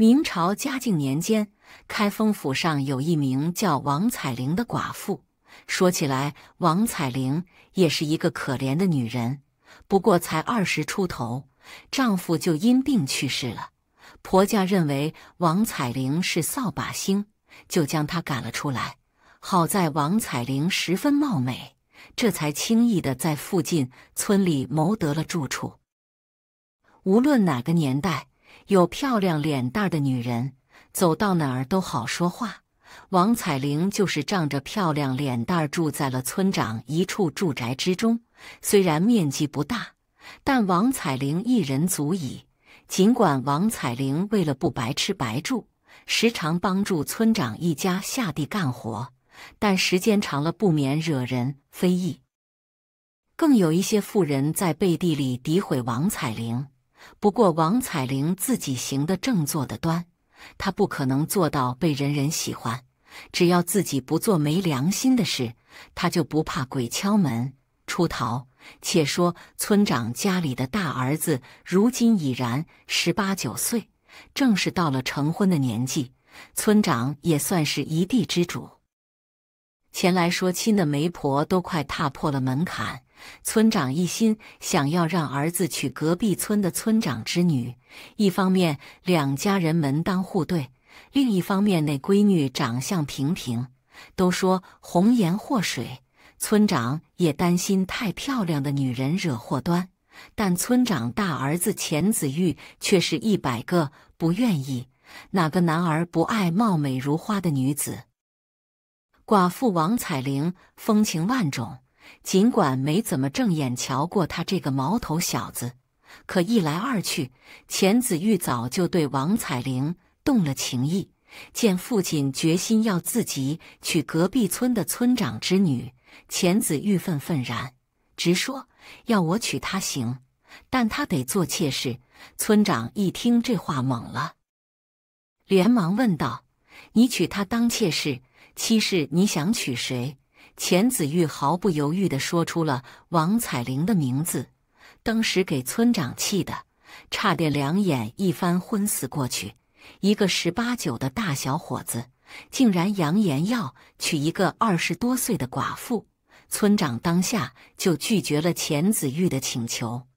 明朝嘉靖年间，开封府上有一名叫王彩玲的寡妇。说起来，王彩玲也是一个可怜的女人，不过才二十出头，丈夫就因病去世了。婆家认为王彩玲是扫把星，就将她赶了出来。好在王彩玲十分貌美，这才轻易的在附近村里谋得了住处。无论哪个年代。有漂亮脸蛋的女人，走到哪儿都好说话。王彩玲就是仗着漂亮脸蛋，住在了村长一处住宅之中。虽然面积不大，但王彩玲一人足矣。尽管王彩玲为了不白吃白住，时常帮助村长一家下地干活，但时间长了不免惹人非议。更有一些富人在背地里诋毁王彩玲。不过，王彩玲自己行的正，坐的端，她不可能做到被人人喜欢。只要自己不做没良心的事，她就不怕鬼敲门出逃。且说村长家里的大儿子，如今已然十八九岁，正是到了成婚的年纪。村长也算是一地之主，前来说亲的媒婆都快踏破了门槛。村长一心想要让儿子娶隔壁村的村长之女，一方面两家人门当户对，另一方面那闺女长相平平，都说红颜祸水。村长也担心太漂亮的女人惹祸端，但村长大儿子钱子玉却是一百个不愿意。哪个男儿不爱貌美如花的女子？寡妇王彩玲风情万种。尽管没怎么正眼瞧过他这个毛头小子，可一来二去，钱子玉早就对王彩玲动了情意。见父亲决心要自己娶隔壁村的村长之女，钱子玉愤愤然，直说要我娶她行，但她得做妾室。”村长一听这话懵了，连忙问道：“你娶她当妾室，妻室你想娶谁？”钱子玉毫不犹豫地说出了王彩玲的名字，当时给村长气的，差点两眼一翻昏死过去。一个十八九的大小伙子，竟然扬言要娶一个二十多岁的寡妇。村长当下就拒绝了钱子玉的请求，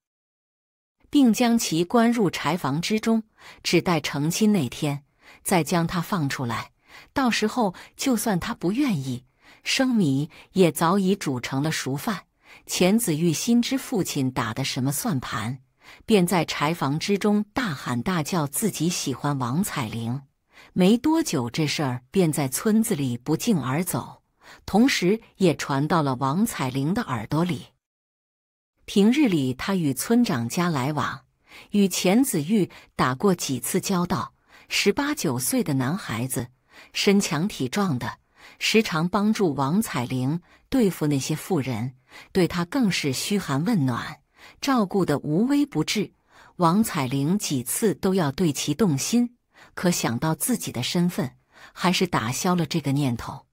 并将其关入柴房之中，只待成亲那天再将他放出来。到时候，就算他不愿意。生米也早已煮成了熟饭。钱子玉心知父亲打的什么算盘，便在柴房之中大喊大叫：“自己喜欢王彩玲。”没多久，这事儿便在村子里不胫而走，同时也传到了王彩玲的耳朵里。平日里，他与村长家来往，与钱子玉打过几次交道。十八九岁的男孩子，身强体壮的。时常帮助王彩玲对付那些妇人，对她更是嘘寒问暖，照顾的无微不至。王彩玲几次都要对其动心，可想到自己的身份，还是打消了这个念头。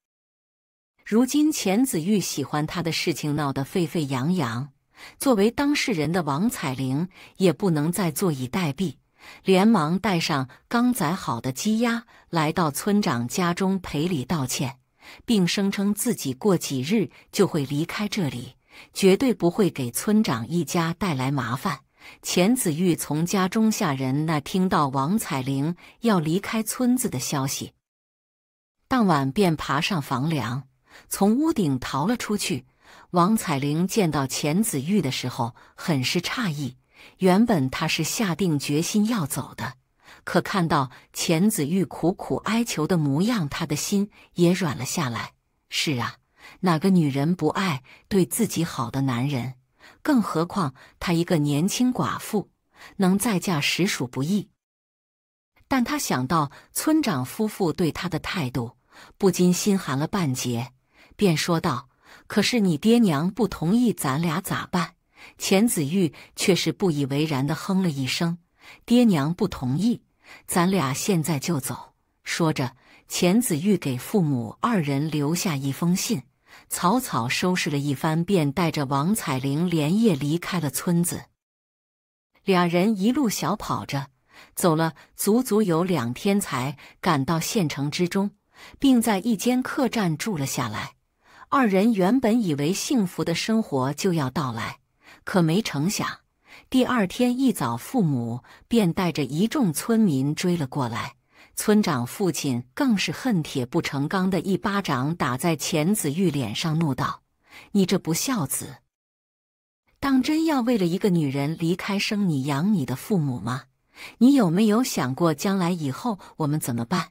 如今钱子玉喜欢他的事情闹得沸沸扬扬，作为当事人的王彩玲也不能再坐以待毙，连忙带上刚宰好的鸡鸭，来到村长家中赔礼道歉。并声称自己过几日就会离开这里，绝对不会给村长一家带来麻烦。钱子玉从家中下人那听到王彩玲要离开村子的消息，当晚便爬上房梁，从屋顶逃了出去。王彩玲见到钱子玉的时候，很是诧异，原本她是下定决心要走的。可看到钱子玉苦苦哀求的模样，他的心也软了下来。是啊，哪个女人不爱对自己好的男人？更何况她一个年轻寡妇，能再嫁实属不易。但他想到村长夫妇对他的态度，不禁心寒了半截，便说道：“可是你爹娘不同意，咱俩咋办？”钱子玉却是不以为然的哼了一声。爹娘不同意，咱俩现在就走。说着，钱子玉给父母二人留下一封信，草草收拾了一番，便带着王彩玲连夜离开了村子。俩人一路小跑着，走了足足有两天，才赶到县城之中，并在一间客栈住了下来。二人原本以为幸福的生活就要到来，可没成想。第二天一早，父母便带着一众村民追了过来。村长父亲更是恨铁不成钢的一巴掌打在钱子玉脸上，怒道：“你这不孝子，当真要为了一个女人离开生你养你的父母吗？你有没有想过将来以后我们怎么办？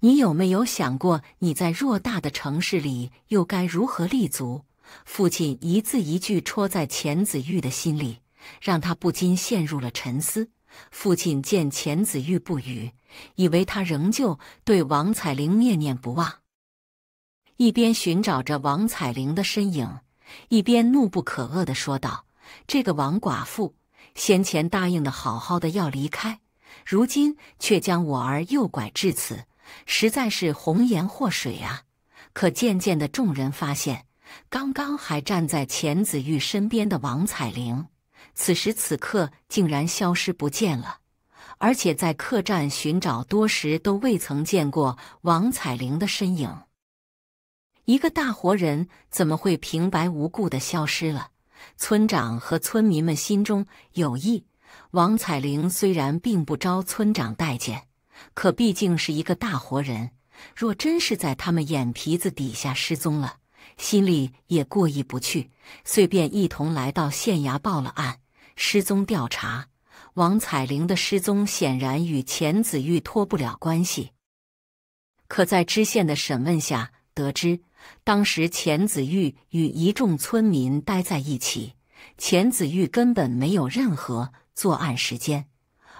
你有没有想过你在偌大的城市里又该如何立足？”父亲一字一句戳在钱子玉的心里。让他不禁陷入了沉思。父亲见钱子玉不语，以为他仍旧对王彩玲念念不忘，一边寻找着王彩玲的身影，一边怒不可遏地说道：“这个王寡妇先前答应的好好的要离开，如今却将我儿诱拐至此，实在是红颜祸水啊！”可渐渐的，众人发现，刚刚还站在钱子玉身边的王彩玲。此时此刻竟然消失不见了，而且在客栈寻找多时都未曾见过王彩玲的身影。一个大活人怎么会平白无故的消失了？村长和村民们心中有异。王彩玲虽然并不招村长待见，可毕竟是一个大活人，若真是在他们眼皮子底下失踪了，心里也过意不去，遂便一同来到县衙报了案。失踪调查，王彩玲的失踪显然与钱子玉脱不了关系。可在知县的审问下，得知当时钱子玉与一众村民待在一起，钱子玉根本没有任何作案时间。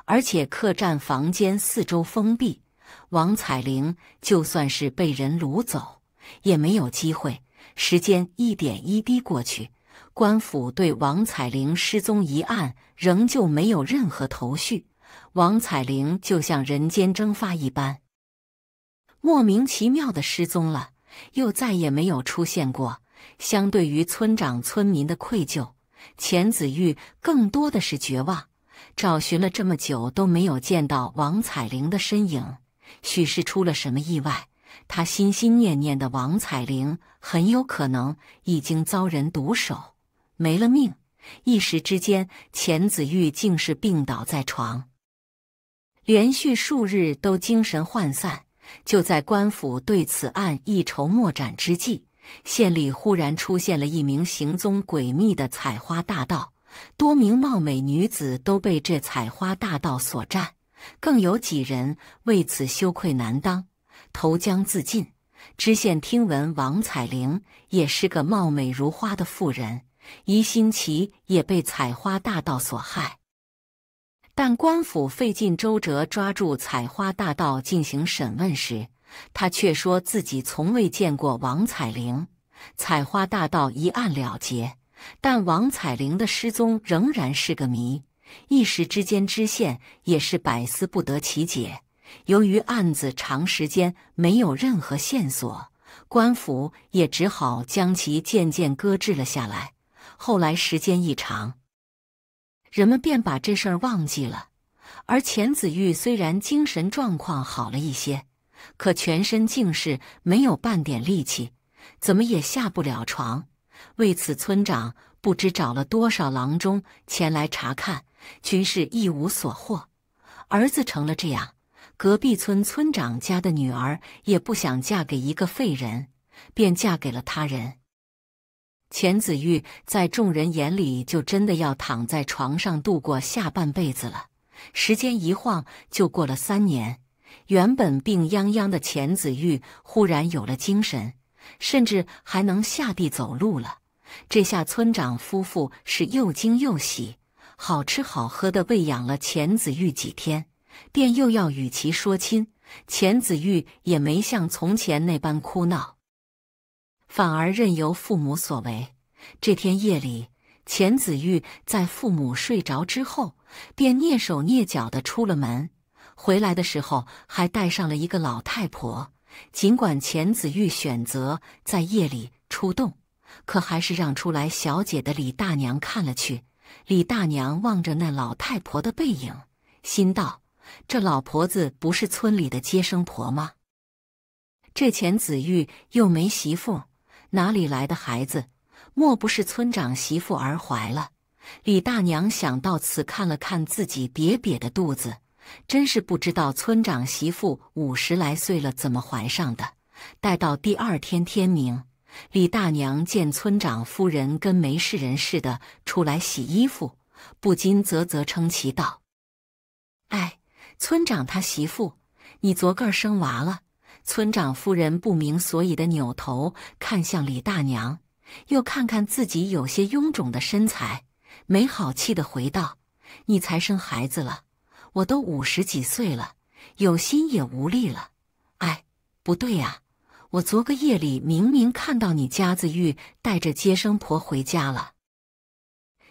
而且客栈房间四周封闭，王彩玲就算是被人掳走，也没有机会。时间一点一滴过去。官府对王彩玲失踪一案仍旧没有任何头绪，王彩玲就像人间蒸发一般，莫名其妙的失踪了，又再也没有出现过。相对于村长、村民的愧疚，钱子玉更多的是绝望。找寻了这么久都没有见到王彩玲的身影，许是出了什么意外，他心心念念的王彩玲很有可能已经遭人毒手。没了命，一时之间，钱子玉竟是病倒在床，连续数日都精神涣散。就在官府对此案一筹莫展之际，县里忽然出现了一名行踪诡秘的采花大盗，多名貌美女子都被这采花大盗所占，更有几人为此羞愧难当，投江自尽。知县听闻王彩玲也是个貌美如花的妇人。疑心齐也被采花大盗所害，但官府费尽周折抓住采花大盗进行审问时，他却说自己从未见过王彩玲。采花大盗一案了结，但王彩玲的失踪仍然是个谜。一时之间，知县也是百思不得其解。由于案子长时间没有任何线索，官府也只好将其渐渐搁置了下来。后来时间一长，人们便把这事儿忘记了。而钱子玉虽然精神状况好了一些，可全身竟是没有半点力气，怎么也下不了床。为此，村长不知找了多少郎中前来查看，均是一无所获。儿子成了这样，隔壁村村长家的女儿也不想嫁给一个废人，便嫁给了他人。钱子玉在众人眼里，就真的要躺在床上度过下半辈子了。时间一晃就过了三年，原本病殃殃的钱子玉忽然有了精神，甚至还能下地走路了。这下村长夫妇是又惊又喜，好吃好喝的喂养了钱子玉几天，便又要与其说亲。钱子玉也没像从前那般哭闹。反而任由父母所为。这天夜里，钱子玉在父母睡着之后，便蹑手蹑脚的出了门。回来的时候，还带上了一个老太婆。尽管钱子玉选择在夜里出动，可还是让出来小姐的李大娘看了去。李大娘望着那老太婆的背影，心道：这老婆子不是村里的接生婆吗？这钱子玉又没媳妇。哪里来的孩子？莫不是村长媳妇儿怀了？李大娘想到此，看了看自己瘪瘪的肚子，真是不知道村长媳妇五十来岁了，怎么怀上的。待到第二天天明，李大娘见村长夫人跟没事人似的出来洗衣服，不禁啧啧称奇道：“哎，村长他媳妇，你昨个儿生娃了？”村长夫人不明所以的扭头看向李大娘，又看看自己有些臃肿的身材，没好气的回道：“你才生孩子了，我都五十几岁了，有心也无力了。”哎，不对呀，我昨个夜里明明看到你家子玉带着接生婆回家了。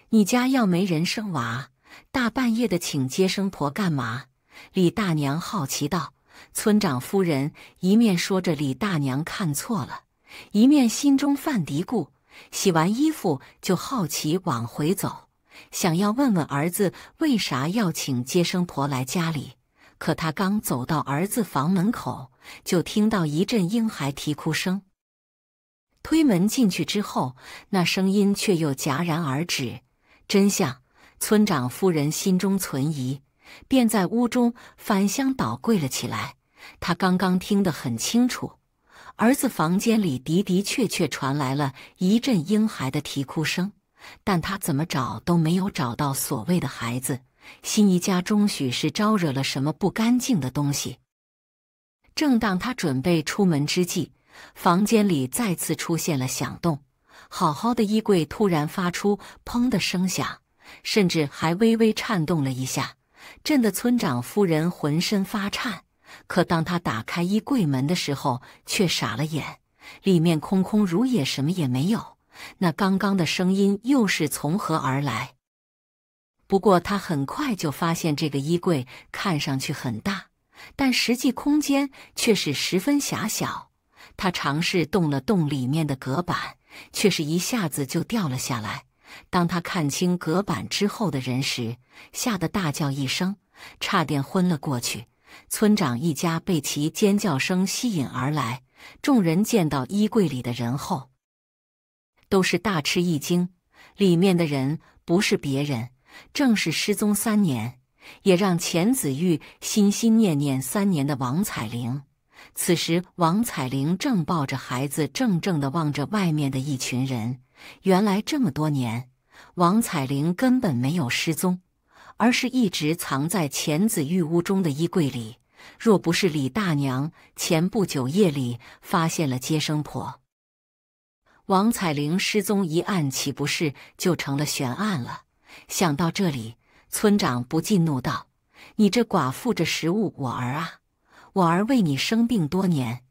你家要没人生娃，大半夜的请接生婆干嘛？李大娘好奇道。村长夫人一面说着“李大娘看错了”，一面心中犯嘀咕。洗完衣服，就好奇往回走，想要问问儿子为啥要请接生婆来家里。可她刚走到儿子房门口，就听到一阵婴孩啼哭声。推门进去之后，那声音却又戛然而止。真相，村长夫人心中存疑。便在屋中翻箱倒柜了起来。他刚刚听得很清楚，儿子房间里的的确确传来了一阵婴孩的啼哭声，但他怎么找都没有找到所谓的孩子。新一家中许是招惹了什么不干净的东西。正当他准备出门之际，房间里再次出现了响动，好好的衣柜突然发出“砰”的声响，甚至还微微颤动了一下。震得村长夫人浑身发颤，可当她打开衣柜门的时候，却傻了眼，里面空空如也，什么也没有。那刚刚的声音又是从何而来？不过她很快就发现，这个衣柜看上去很大，但实际空间却是十分狭小。她尝试动了动里面的隔板，却是一下子就掉了下来。当他看清隔板之后的人时，吓得大叫一声，差点昏了过去。村长一家被其尖叫声吸引而来，众人见到衣柜里的人后，都是大吃一惊。里面的人不是别人，正是失踪三年、也让钱子玉心心念念三年的王彩玲。此时，王彩玲正抱着孩子，怔怔地望着外面的一群人。原来这么多年，王彩玲根本没有失踪，而是一直藏在钱子玉屋中的衣柜里。若不是李大娘前不久夜里发现了接生婆，王彩玲失踪一案岂不是就成了悬案了？想到这里，村长不禁怒道：“你这寡妇，这食物，我儿啊，我儿为你生病多年，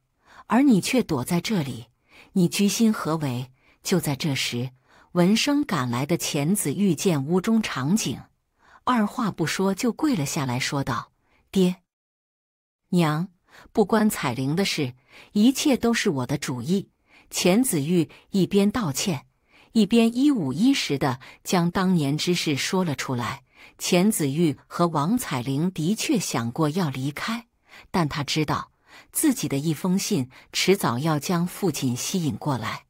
而你却躲在这里，你居心何为？”就在这时，闻声赶来的钱子玉见屋中场景，二话不说就跪了下来，说道：“爹，娘，不关彩玲的事，一切都是我的主意。”钱子玉一边道歉，一边一五一十的将当年之事说了出来。钱子玉和王彩玲的确想过要离开，但他知道自己的一封信迟早要将父亲吸引过来。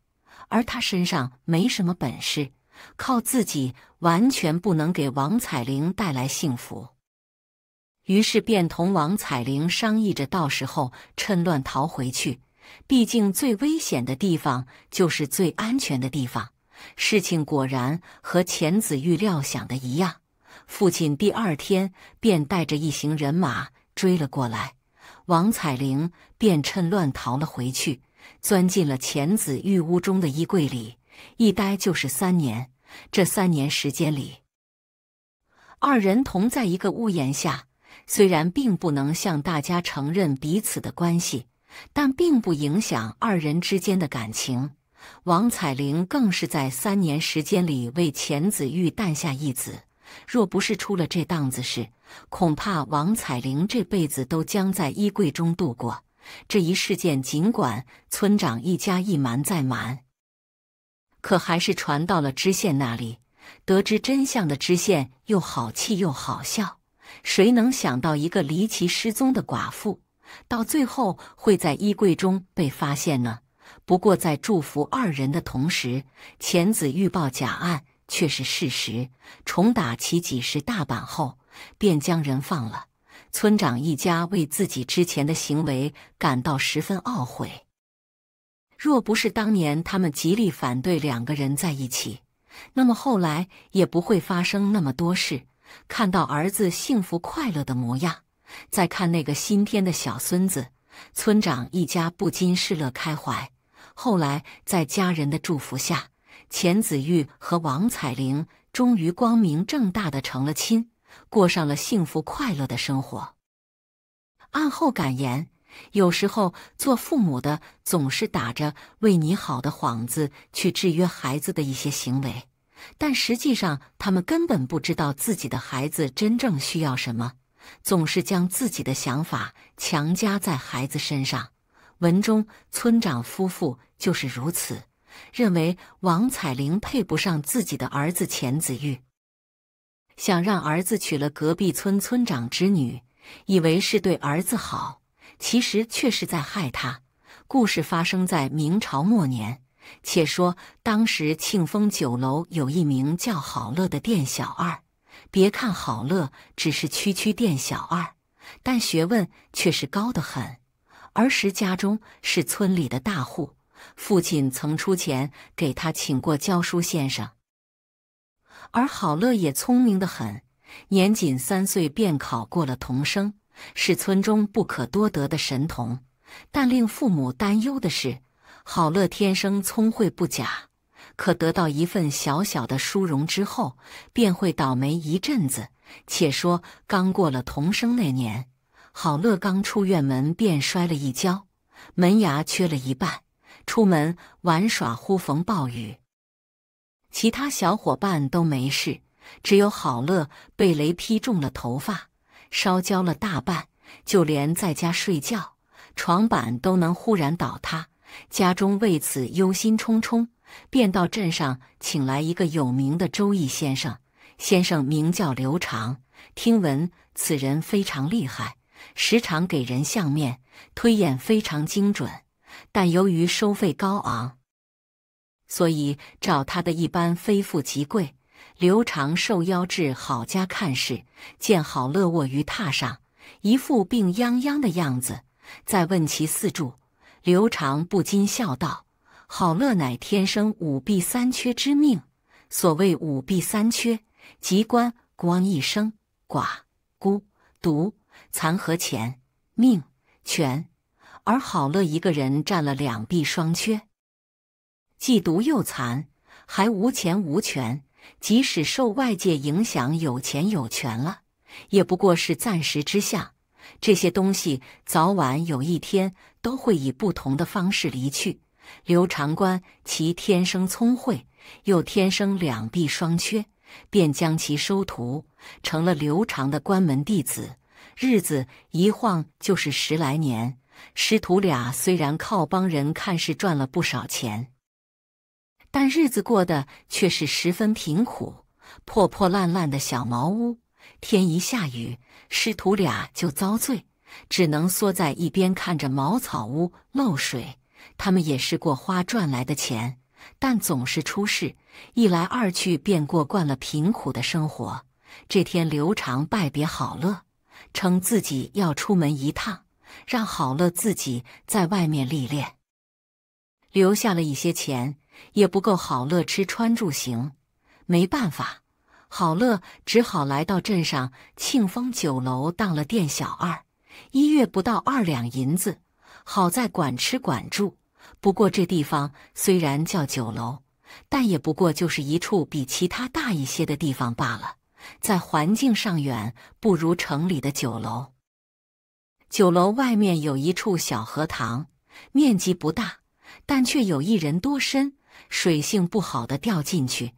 而他身上没什么本事，靠自己完全不能给王彩玲带来幸福，于是便同王彩玲商议着，到时候趁乱逃回去。毕竟最危险的地方就是最安全的地方。事情果然和钱子玉料想的一样，父亲第二天便带着一行人马追了过来，王彩玲便趁乱逃了回去。钻进了钱子玉屋中的衣柜里，一待就是三年。这三年时间里，二人同在一个屋檐下，虽然并不能向大家承认彼此的关系，但并不影响二人之间的感情。王彩玲更是在三年时间里为钱子玉诞下一子。若不是出了这档子事，恐怕王彩玲这辈子都将在衣柜中度过。这一事件，尽管村长一家一瞒再瞒，可还是传到了知县那里。得知真相的知县又好气又好笑。谁能想到一个离奇失踪的寡妇，到最后会在衣柜中被发现呢？不过，在祝福二人的同时，浅子欲报假案却是事实。重打其几十大板后，便将人放了。村长一家为自己之前的行为感到十分懊悔。若不是当年他们极力反对两个人在一起，那么后来也不会发生那么多事。看到儿子幸福快乐的模样，再看那个新添的小孙子，村长一家不禁是乐开怀。后来，在家人的祝福下，钱子玉和王彩玲终于光明正大的成了亲。过上了幸福快乐的生活。暗后感言：有时候做父母的总是打着为你好的幌子去制约孩子的一些行为，但实际上他们根本不知道自己的孩子真正需要什么，总是将自己的想法强加在孩子身上。文中村长夫妇就是如此，认为王彩玲配不上自己的儿子钱子玉。想让儿子娶了隔壁村村长之女，以为是对儿子好，其实却是在害他。故事发生在明朝末年。且说当时庆丰酒楼有一名叫郝乐的店小二，别看郝乐只是区区店小二，但学问却是高得很。儿时家中是村里的大户，父亲曾出钱给他请过教书先生。而郝乐也聪明得很，年仅三岁便考过了童生，是村中不可多得的神童。但令父母担忧的是，郝乐天生聪慧不假，可得到一份小小的殊荣之后，便会倒霉一阵子。且说刚过了童生那年，郝乐刚出院门便摔了一跤，门牙缺了一半。出门玩耍，忽逢暴雨。其他小伙伴都没事，只有好乐被雷劈中了，头发烧焦了大半。就连在家睡觉，床板都能忽然倒塌。家中为此忧心忡忡，便到镇上请来一个有名的周易先生。先生名叫刘长，听闻此人非常厉害，时常给人相面，推演非常精准。但由于收费高昂。所以找他的一般非富即贵。刘长受邀至郝家看事，见郝乐卧于榻上，一副病殃殃的样子。再问其四柱，刘长不禁笑道：“郝乐乃天生五弊三缺之命。所谓五弊三缺，即官光一生寡孤独残和钱命权。而郝乐一个人占了两弊双缺。”既毒又残，还无钱无权。即使受外界影响有钱有权了，也不过是暂时之下。这些东西早晚有一天都会以不同的方式离去。刘长官其天生聪慧，又天生两臂双缺，便将其收徒，成了刘长的关门弟子。日子一晃就是十来年。师徒俩虽然靠帮人看事赚了不少钱。但日子过得却是十分贫苦，破破烂烂的小茅屋，天一下雨，师徒俩就遭罪，只能缩在一边看着茅草屋漏水。他们也试过花赚来的钱，但总是出事，一来二去便过惯了贫苦的生活。这天，刘长拜别郝乐，称自己要出门一趟，让郝乐自己在外面历练，留下了一些钱。也不够郝乐吃穿住行，没办法，郝乐只好来到镇上庆丰酒楼当了店小二，一月不到二两银子，好在管吃管住。不过这地方虽然叫酒楼，但也不过就是一处比其他大一些的地方罢了，在环境上远不如城里的酒楼。酒楼外面有一处小荷塘，面积不大，但却有一人多深。水性不好的掉进去，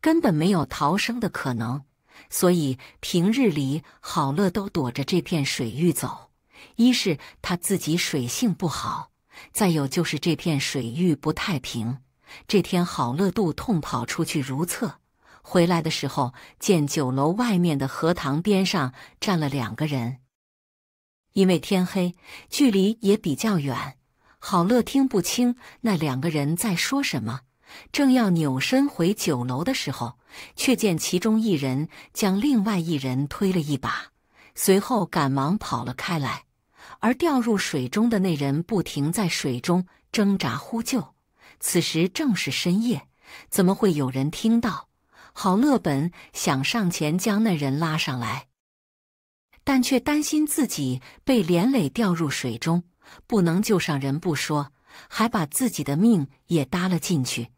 根本没有逃生的可能，所以平日里好乐都躲着这片水域走。一是他自己水性不好，再有就是这片水域不太平。这天好乐肚痛跑出去如厕，回来的时候见酒楼外面的荷塘边上站了两个人，因为天黑，距离也比较远，好乐听不清那两个人在说什么。正要扭身回酒楼的时候，却见其中一人将另外一人推了一把，随后赶忙跑了开来。而掉入水中的那人不停在水中挣扎呼救。此时正是深夜，怎么会有人听到？郝乐本想上前将那人拉上来，但却担心自己被连累掉入水中，不能救上人不说，还把自己的命也搭了进去。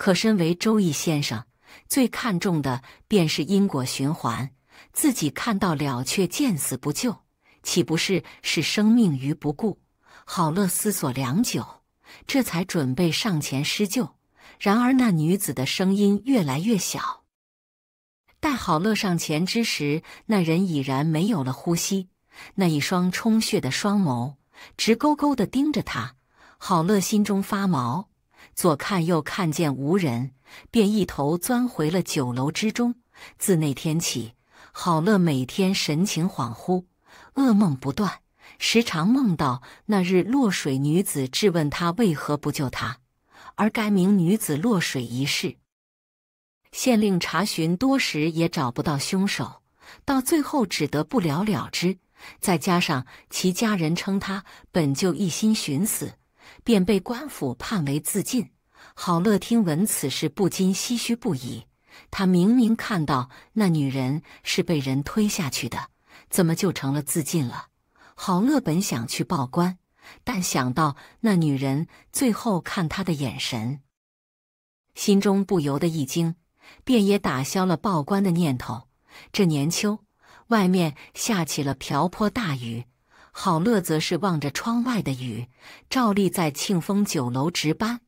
可身为周易先生，最看重的便是因果循环。自己看到了却见死不救，岂不是视生命于不顾？好乐思索良久，这才准备上前施救。然而那女子的声音越来越小。待好乐上前之时，那人已然没有了呼吸。那一双充血的双眸，直勾勾地盯着他。好乐心中发毛。左看右看见无人，便一头钻回了酒楼之中。自那天起，郝乐每天神情恍惚，噩梦不断，时常梦到那日落水女子质问他为何不救他。而该名女子落水一事，县令查询多时也找不到凶手，到最后只得不了了之。再加上其家人称他本就一心寻死。便被官府判为自尽。郝乐听闻此事，不禁唏嘘不已。他明明看到那女人是被人推下去的，怎么就成了自尽了？郝乐本想去报官，但想到那女人最后看他的眼神，心中不由得一惊，便也打消了报官的念头。这年秋，外面下起了瓢泼大雨。郝乐则是望着窗外的雨，照例在庆丰酒楼值班。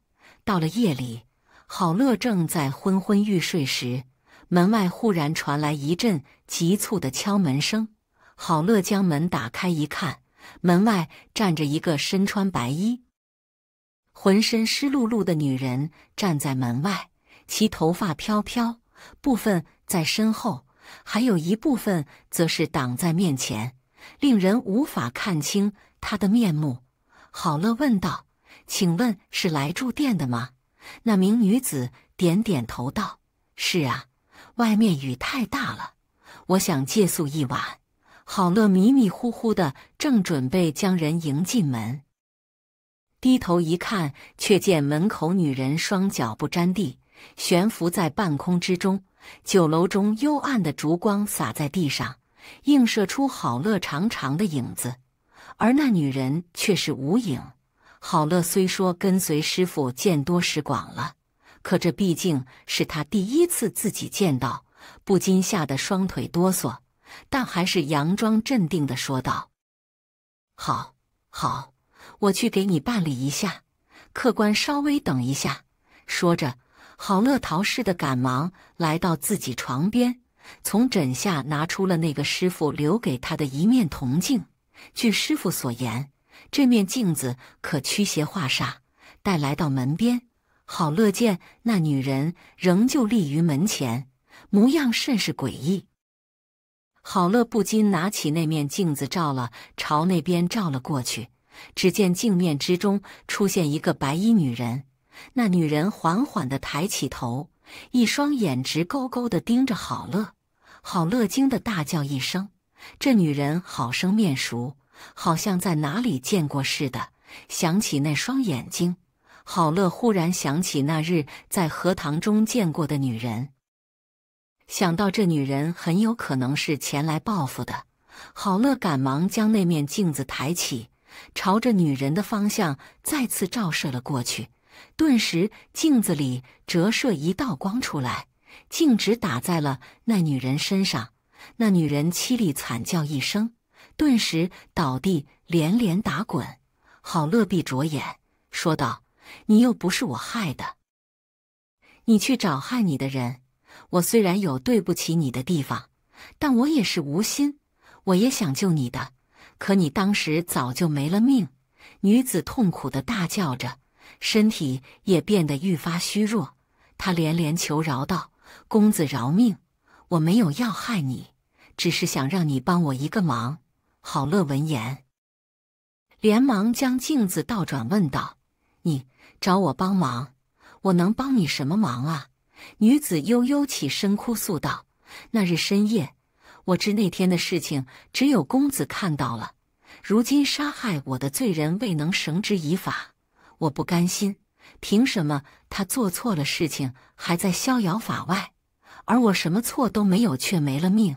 到了夜里，郝乐正在昏昏欲睡时，门外忽然传来一阵急促的敲门声。郝乐将门打开一看，门外站着一个身穿白衣、浑身湿漉漉的女人，站在门外，其头发飘飘，部分在身后，还有一部分则是挡在面前。令人无法看清他的面目。郝乐问道：“请问是来住店的吗？”那名女子点点头道：“是啊，外面雨太大了，我想借宿一晚。”郝乐迷迷糊糊的正准备将人迎进门，低头一看，却见门口女人双脚不沾地，悬浮在半空之中。酒楼中幽暗的烛光洒在地上。映射出郝乐长长的影子，而那女人却是无影。郝乐虽说跟随师傅见多识广了，可这毕竟是他第一次自己见到，不禁吓得双腿哆嗦，但还是佯装镇定地说道：“好，好，我去给你办理一下，客官稍微等一下。”说着，郝乐逃似的赶忙来到自己床边。从枕下拿出了那个师傅留给他的一面铜镜。据师傅所言，这面镜子可驱邪化煞。待来到门边，郝乐见那女人仍旧立于门前，模样甚是诡异。郝乐不禁拿起那面镜子照了，朝那边照了过去。只见镜面之中出现一个白衣女人，那女人缓缓地抬起头，一双眼直勾勾地盯着郝乐。郝乐惊的大叫一声：“这女人好生面熟，好像在哪里见过似的。”想起那双眼睛，郝乐忽然想起那日在荷塘中见过的女人。想到这女人很有可能是前来报复的，郝乐赶忙将那面镜子抬起，朝着女人的方向再次照射了过去。顿时，镜子里折射一道光出来。径直打在了那女人身上，那女人凄厉惨叫一声，顿时倒地，连连打滚。郝乐闭着眼说道：“你又不是我害的，你去找害你的人。我虽然有对不起你的地方，但我也是无心，我也想救你的，可你当时早就没了命。”女子痛苦的大叫着，身体也变得愈发虚弱，她连连求饶道。公子饶命！我没有要害你，只是想让你帮我一个忙。郝乐闻言，连忙将镜子倒转，问道：“你找我帮忙，我能帮你什么忙啊？”女子悠悠起身，哭诉道：“那日深夜，我知那天的事情只有公子看到了。如今杀害我的罪人未能绳之以法，我不甘心。”凭什么他做错了事情还在逍遥法外，而我什么错都没有却没了命？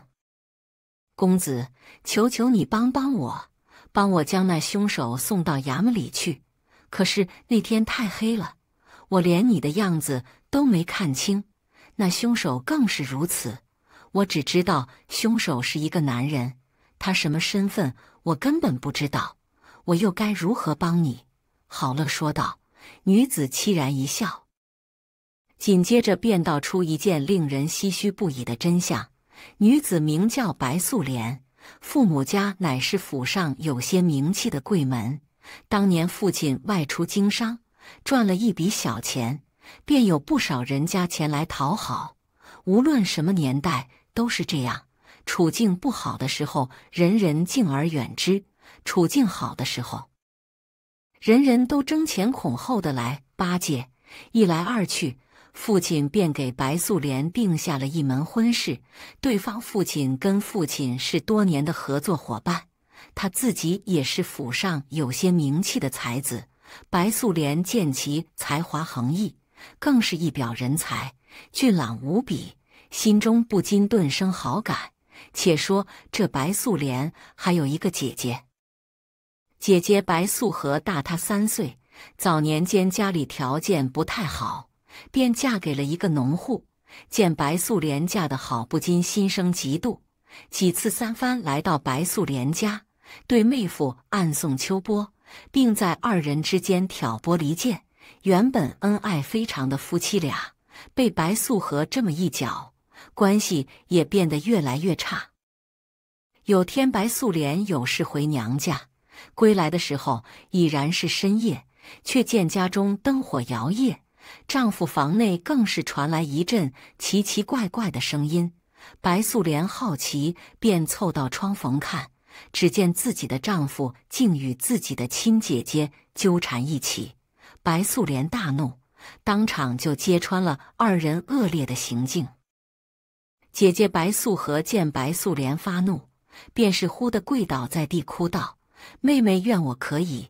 公子，求求你帮帮我，帮我将那凶手送到衙门里去。可是那天太黑了，我连你的样子都没看清，那凶手更是如此。我只知道凶手是一个男人，他什么身份我根本不知道，我又该如何帮你？好乐说道。女子凄然一笑，紧接着便道出一件令人唏嘘不已的真相。女子名叫白素莲，父母家乃是府上有些名气的贵门。当年父亲外出经商，赚了一笔小钱，便有不少人家前来讨好。无论什么年代都是这样。处境不好的时候，人人敬而远之；处境好的时候，人人都争前恐后的来巴结，一来二去，父亲便给白素莲定下了一门婚事。对方父亲跟父亲是多年的合作伙伴，他自己也是府上有些名气的才子。白素莲见其才华横溢，更是一表人才，俊朗无比，心中不禁顿生好感。且说这白素莲还有一个姐姐。姐姐白素和大她三岁，早年间家里条件不太好，便嫁给了一个农户。见白素莲嫁得好，不禁心生嫉妒，几次三番来到白素莲家，对妹夫暗送秋波，并在二人之间挑拨离间。原本恩爱非常的夫妻俩，被白素和这么一脚，关系也变得越来越差。有天，白素莲有事回娘家。归来的时候已然是深夜，却见家中灯火摇曳，丈夫房内更是传来一阵奇奇怪怪的声音。白素莲好奇，便凑到窗缝看，只见自己的丈夫竟与自己的亲姐姐纠缠一起。白素莲大怒，当场就揭穿了二人恶劣的行径。姐姐白素和见白素莲发怒，便是忽地跪倒在地，哭道。妹妹怨我可以，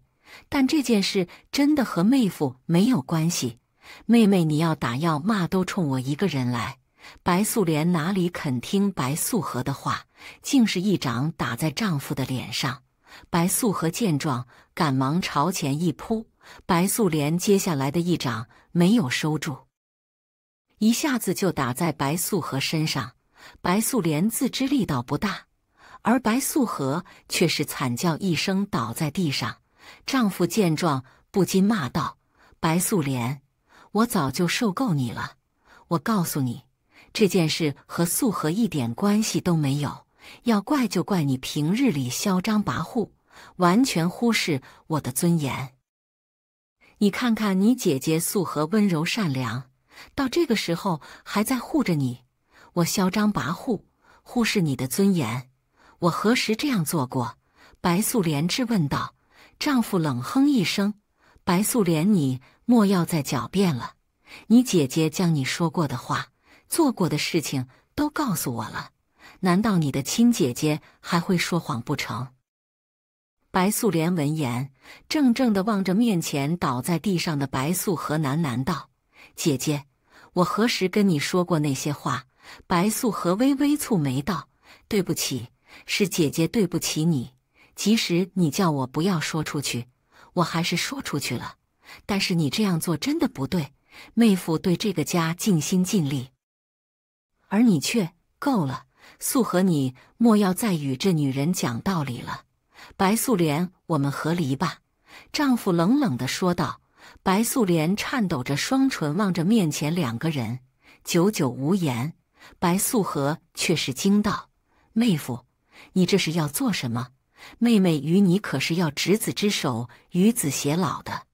但这件事真的和妹夫没有关系。妹妹，你要打要骂都冲我一个人来。白素莲哪里肯听白素和的话，竟是一掌打在丈夫的脸上。白素和见状，赶忙朝前一扑。白素莲接下来的一掌没有收住，一下子就打在白素和身上。白素莲自知力道不大。而白素荷却是惨叫一声倒在地上，丈夫见状不禁骂道：“白素莲，我早就受够你了！我告诉你，这件事和素荷一点关系都没有，要怪就怪你平日里嚣张跋扈，完全忽视我的尊严。你看看，你姐姐素和温柔善良，到这个时候还在护着你，我嚣张跋扈，忽视你的尊严。”我何时这样做过？白素莲质问道。丈夫冷哼一声：“白素莲，你莫要再狡辩了。你姐姐将你说过的话、做过的事情都告诉我了，难道你的亲姐姐还会说谎不成？”白素莲闻言，怔怔地望着面前倒在地上的白素和，喃喃道：“姐姐，我何时跟你说过那些话？”白素和微微蹙眉道：“对不起。”是姐姐对不起你，即使你叫我不要说出去，我还是说出去了。但是你这样做真的不对，妹夫对这个家尽心尽力，而你却够了。素和你莫要再与这女人讲道理了，白素莲，我们和离吧。”丈夫冷冷的说道。白素莲颤抖着双唇，望着面前两个人，久久无言。白素和却是惊道：“妹夫。”你这是要做什么？妹妹与你可是要执子之手，与子偕老的。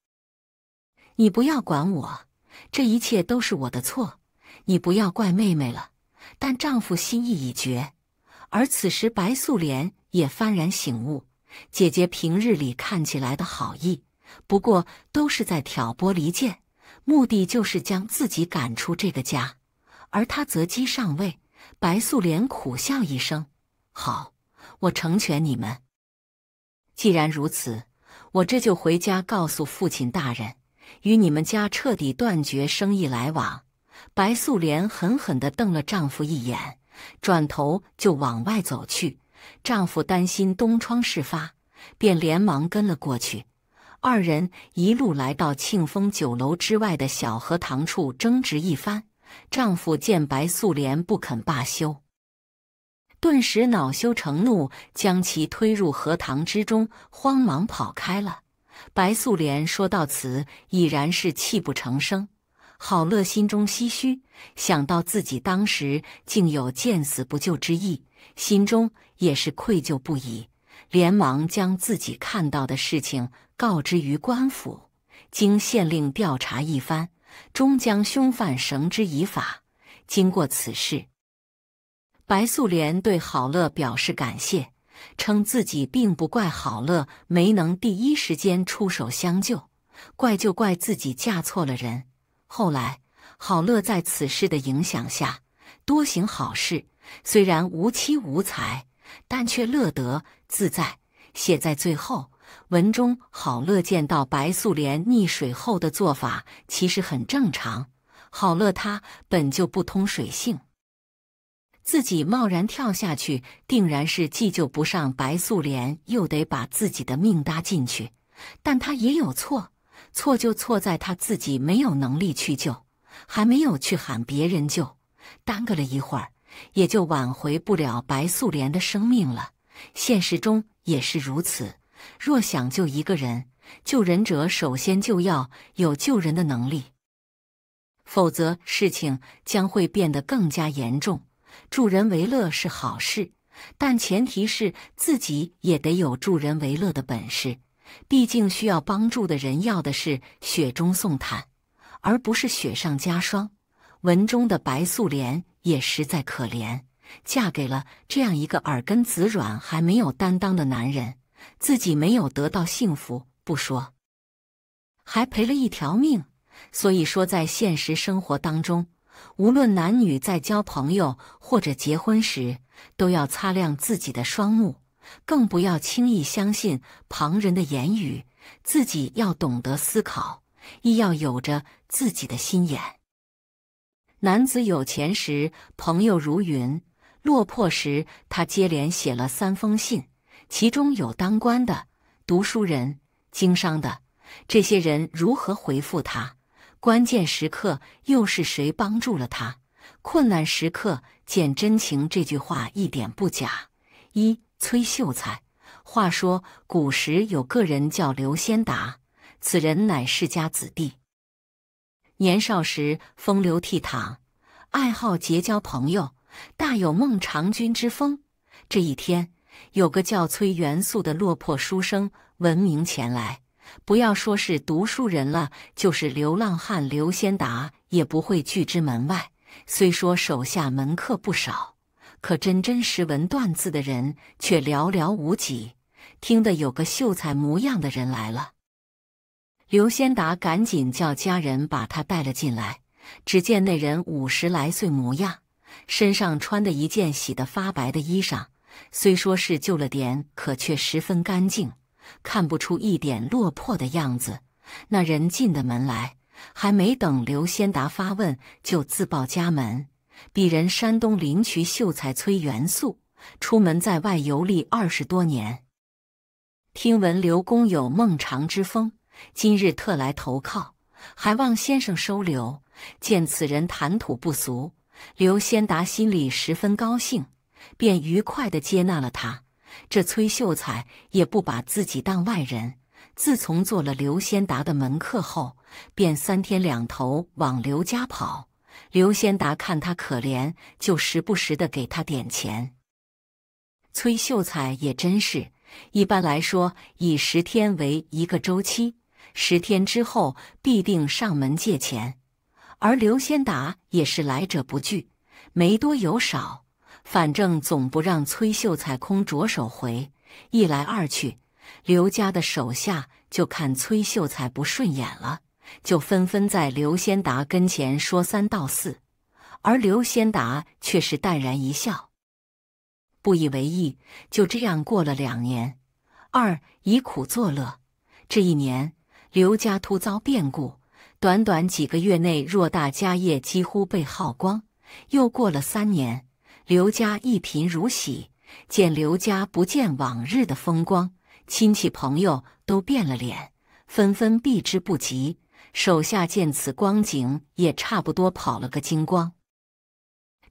你不要管我，这一切都是我的错。你不要怪妹妹了。但丈夫心意已决。而此时，白素莲也幡然醒悟：姐姐平日里看起来的好意，不过都是在挑拨离间，目的就是将自己赶出这个家，而她择机上位。白素莲苦笑一声：好。我成全你们。既然如此，我这就回家告诉父亲大人，与你们家彻底断绝生意来往。白素莲狠狠地瞪了丈夫一眼，转头就往外走去。丈夫担心东窗事发，便连忙跟了过去。二人一路来到庆丰酒楼之外的小荷塘处争执一番。丈夫见白素莲不肯罢休。顿时恼羞成怒，将其推入荷塘之中，慌忙跑开了。白素莲说到此，已然是泣不成声。郝乐心中唏嘘，想到自己当时竟有见死不救之意，心中也是愧疚不已。连忙将自己看到的事情告知于官府，经县令调查一番，终将凶犯绳之以法。经过此事。白素莲对郝乐表示感谢，称自己并不怪郝乐没能第一时间出手相救，怪就怪自己嫁错了人。后来，郝乐在此事的影响下多行好事，虽然无妻无财，但却乐得自在。写在最后，文中郝乐见到白素莲溺水后的做法其实很正常，郝乐他本就不通水性。自己贸然跳下去，定然是既救不上白素莲，又得把自己的命搭进去。但他也有错，错就错在他自己没有能力去救，还没有去喊别人救，耽搁了一会儿，也就挽回不了白素莲的生命了。现实中也是如此。若想救一个人，救人者首先就要有救人的能力，否则事情将会变得更加严重。助人为乐是好事，但前提是自己也得有助人为乐的本事。毕竟需要帮助的人要的是雪中送炭，而不是雪上加霜。文中的白素莲也实在可怜，嫁给了这样一个耳根子软、还没有担当的男人，自己没有得到幸福不说，还赔了一条命。所以说，在现实生活当中。无论男女，在交朋友或者结婚时，都要擦亮自己的双目，更不要轻易相信旁人的言语，自己要懂得思考，亦要有着自己的心眼。男子有钱时，朋友如云；落魄时，他接连写了三封信，其中有当官的、读书人、经商的，这些人如何回复他？关键时刻又是谁帮助了他？困难时刻见真情，这句话一点不假。一崔秀才，话说古时有个人叫刘先达，此人乃世家子弟，年少时风流倜傥，爱好结交朋友，大有孟尝君之风。这一天，有个叫崔元素的落魄书生闻名前来。不要说是读书人了，就是流浪汉刘仙达也不会拒之门外。虽说手下门客不少，可真真识文断字的人却寥寥无几。听得有个秀才模样的人来了，刘仙达赶紧叫家人把他带了进来。只见那人五十来岁模样，身上穿的一件洗得发白的衣裳，虽说是旧了点，可却十分干净。看不出一点落魄的样子。那人进的门来，还没等刘先达发问，就自报家门：“鄙人山东临渠秀才崔元素，出门在外游历二十多年，听闻刘公有孟尝之风，今日特来投靠，还望先生收留。”见此人谈吐不俗，刘先达心里十分高兴，便愉快地接纳了他。这崔秀才也不把自己当外人，自从做了刘先达的门客后，便三天两头往刘家跑。刘先达看他可怜，就时不时的给他点钱。崔秀才也真是，一般来说以十天为一个周期，十天之后必定上门借钱，而刘先达也是来者不拒，没多有少。反正总不让崔秀才空着手回，一来二去，刘家的手下就看崔秀才不顺眼了，就纷纷在刘先达跟前说三道四。而刘先达却是淡然一笑，不以为意。就这样过了两年。二以苦作乐。这一年，刘家突遭变故，短短几个月内，偌大家业几乎被耗光。又过了三年。刘家一贫如洗，见刘家不见往日的风光，亲戚朋友都变了脸，纷纷避之不及。手下见此光景，也差不多跑了个精光，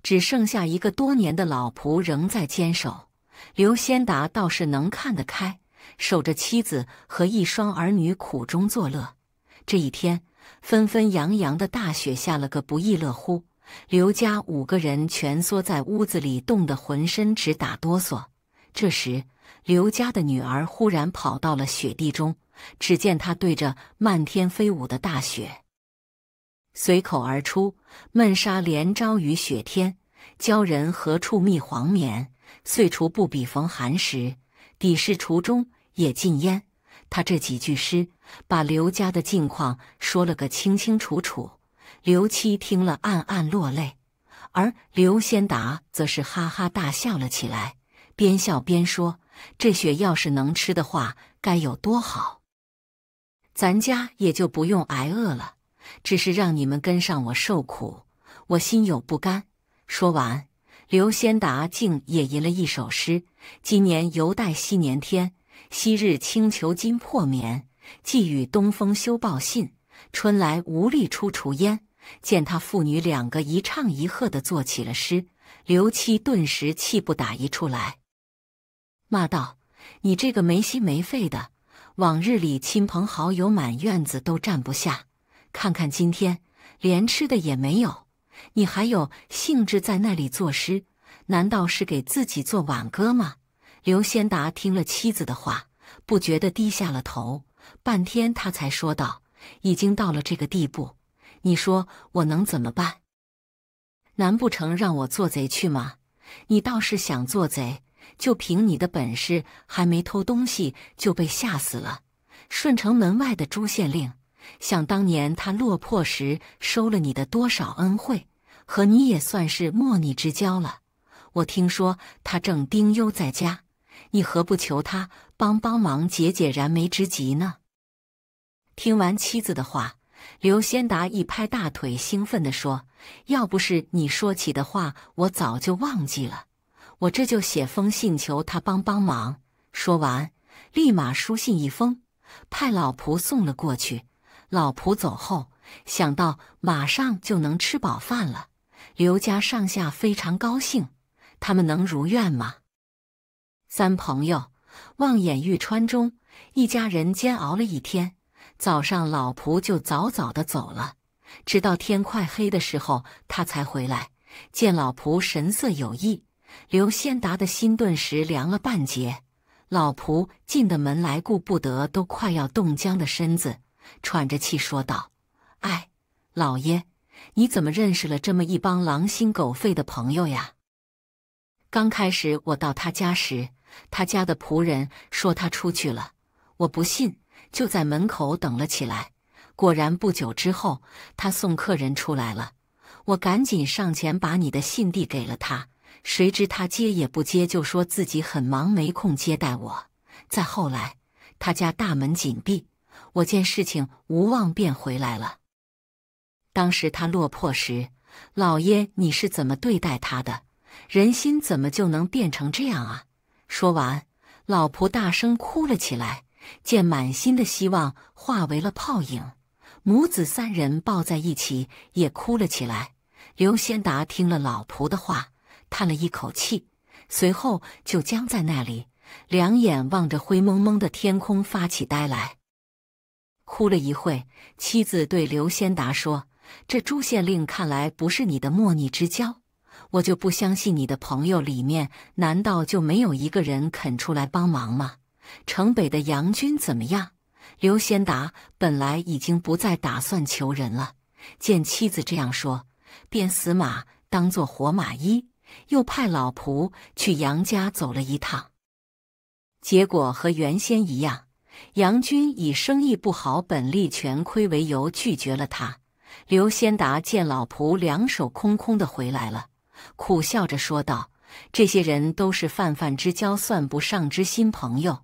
只剩下一个多年的老仆仍在坚守。刘先达倒是能看得开，守着妻子和一双儿女苦中作乐。这一天，纷纷扬扬的大雪下了个不亦乐乎。刘家五个人蜷缩在屋子里，冻得浑身直打哆嗦。这时，刘家的女儿忽然跑到了雪地中，只见她对着漫天飞舞的大雪，随口而出：“闷杀连朝雨雪天，教人何处觅黄棉？岁除不比逢寒食，底是厨中也禁烟。”他这几句诗，把刘家的境况说了个清清楚楚。刘七听了，暗暗落泪，而刘仙达则是哈哈大笑了起来，边笑边说：“这雪要是能吃的话，该有多好！咱家也就不用挨饿了。只是让你们跟上我受苦，我心有不甘。”说完，刘仙达竟也吟了一首诗：“今年犹待昔年天，昔日青裘金破棉。寄与东风休报信，春来无力出锄烟。”见他父女两个一唱一和的做起了诗，刘七顿时气不打一处来，骂道：“你这个没心没肺的，往日里亲朋好友满院子都站不下，看看今天连吃的也没有，你还有兴致在那里作诗？难道是给自己做挽歌吗？”刘先达听了妻子的话，不觉得低下了头，半天他才说道：“已经到了这个地步。”你说我能怎么办？难不成让我做贼去吗？你倒是想做贼，就凭你的本事，还没偷东西就被吓死了。顺城门外的朱县令，想当年他落魄时收了你的多少恩惠，和你也算是莫逆之交了。我听说他正丁忧在家，你何不求他帮帮忙，解解燃眉之急呢？听完妻子的话。刘先达一拍大腿，兴奋地说：“要不是你说起的话，我早就忘记了。我这就写封信求他帮帮忙。”说完，立马书信一封，派老仆送了过去。老仆走后，想到马上就能吃饱饭了，刘家上下非常高兴。他们能如愿吗？三朋友望眼欲穿中，一家人煎熬了一天。早上，老仆就早早的走了，直到天快黑的时候，他才回来。见老仆神色有异，刘先达的心顿时凉了半截。老仆进的门来，顾不得都快要冻僵的身子，喘着气说道：“哎，老爷，你怎么认识了这么一帮狼心狗肺的朋友呀？刚开始我到他家时，他家的仆人说他出去了，我不信。”就在门口等了起来，果然不久之后，他送客人出来了。我赶紧上前把你的信递给了他，谁知他接也不接，就说自己很忙，没空接待我。再后来，他家大门紧闭，我见事情无望，便回来了。当时他落魄时，老爷你是怎么对待他的？人心怎么就能变成这样啊？说完，老婆大声哭了起来。见满心的希望化为了泡影，母子三人抱在一起也哭了起来。刘先达听了老仆的话，叹了一口气，随后就僵在那里，两眼望着灰蒙蒙的天空发起呆来。哭了一会，妻子对刘先达说：“这朱县令看来不是你的莫逆之交，我就不相信你的朋友里面难道就没有一个人肯出来帮忙吗？”城北的杨军怎么样？刘先达本来已经不再打算求人了，见妻子这样说，便死马当做活马医，又派老仆去杨家走了一趟。结果和原先一样，杨军以生意不好、本利全亏为由拒绝了他。刘先达见老仆两手空空的回来了，苦笑着说道：“这些人都是泛泛之交，算不上知心朋友。”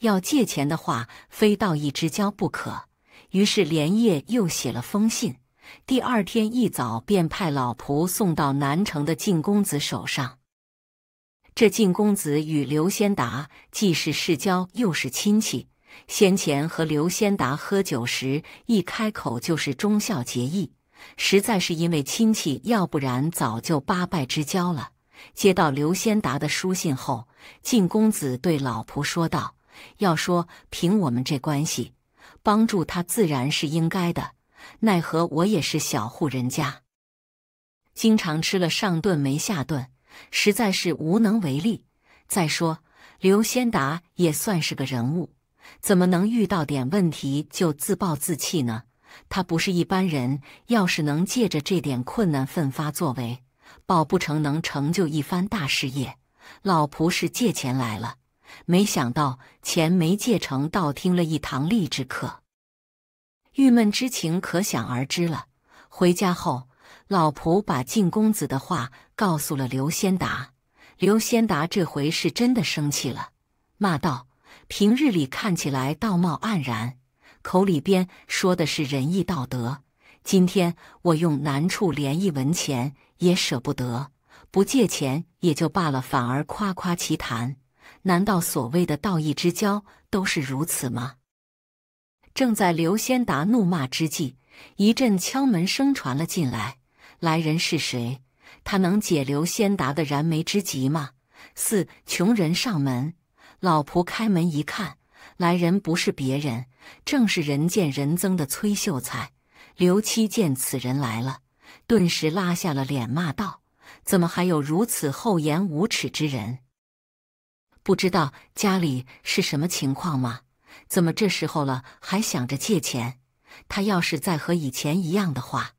要借钱的话，非道义之交不可。于是连夜又写了封信，第二天一早便派老仆送到南城的晋公子手上。这晋公子与刘先达既是世交，又是亲戚。先前和刘先达喝酒时，一开口就是忠孝节义，实在是因为亲戚，要不然早就八拜之交了。接到刘先达的书信后，晋公子对老仆说道。要说凭我们这关系，帮助他自然是应该的。奈何我也是小户人家，经常吃了上顿没下顿，实在是无能为力。再说刘先达也算是个人物，怎么能遇到点问题就自暴自弃呢？他不是一般人，要是能借着这点困难奋发作为，保不成能成就一番大事业。老仆是借钱来了。没想到钱没借成，倒听了一堂励志课，郁闷之情可想而知了。回家后，老仆把晋公子的话告诉了刘先达。刘先达这回是真的生气了，骂道：“平日里看起来道貌岸然，口里边说的是仁义道德，今天我用难处连一文钱也舍不得，不借钱也就罢了，反而夸夸其谈。”难道所谓的道义之交都是如此吗？正在刘先达怒骂之际，一阵敲门声传了进来。来人是谁？他能解刘先达的燃眉之急吗？四穷人上门，老仆开门一看，来人不是别人，正是人见人憎的崔秀才。刘七见此人来了，顿时拉下了脸，骂道：“怎么还有如此厚颜无耻之人？”不知道家里是什么情况吗？怎么这时候了还想着借钱？他要是再和以前一样的话，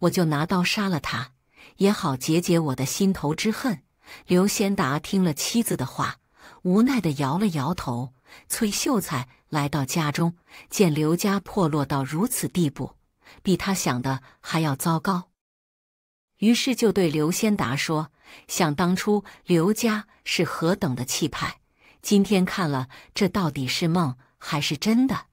我就拿刀杀了他，也好解解我的心头之恨。刘先达听了妻子的话，无奈的摇了摇头。崔秀才来到家中，见刘家破落到如此地步，比他想的还要糟糕，于是就对刘先达说。想当初刘家是何等的气派，今天看了这到底是梦还是真的？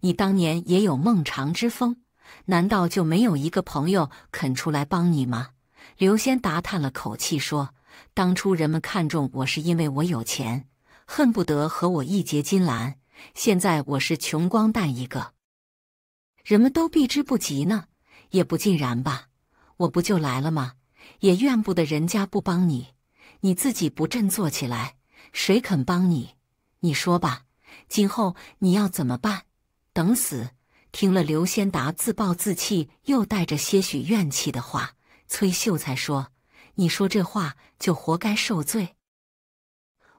你当年也有孟尝之风，难道就没有一个朋友肯出来帮你吗？刘先达叹了口气说：“当初人们看中我是因为我有钱，恨不得和我一结金兰。现在我是穷光蛋一个，人们都避之不及呢，也不尽然吧？我不就来了吗？”也怨不得人家不帮你，你自己不振作起来，谁肯帮你？你说吧，今后你要怎么办？等死？听了刘先达自暴自弃又带着些许怨气的话，崔秀才说：“你说这话就活该受罪。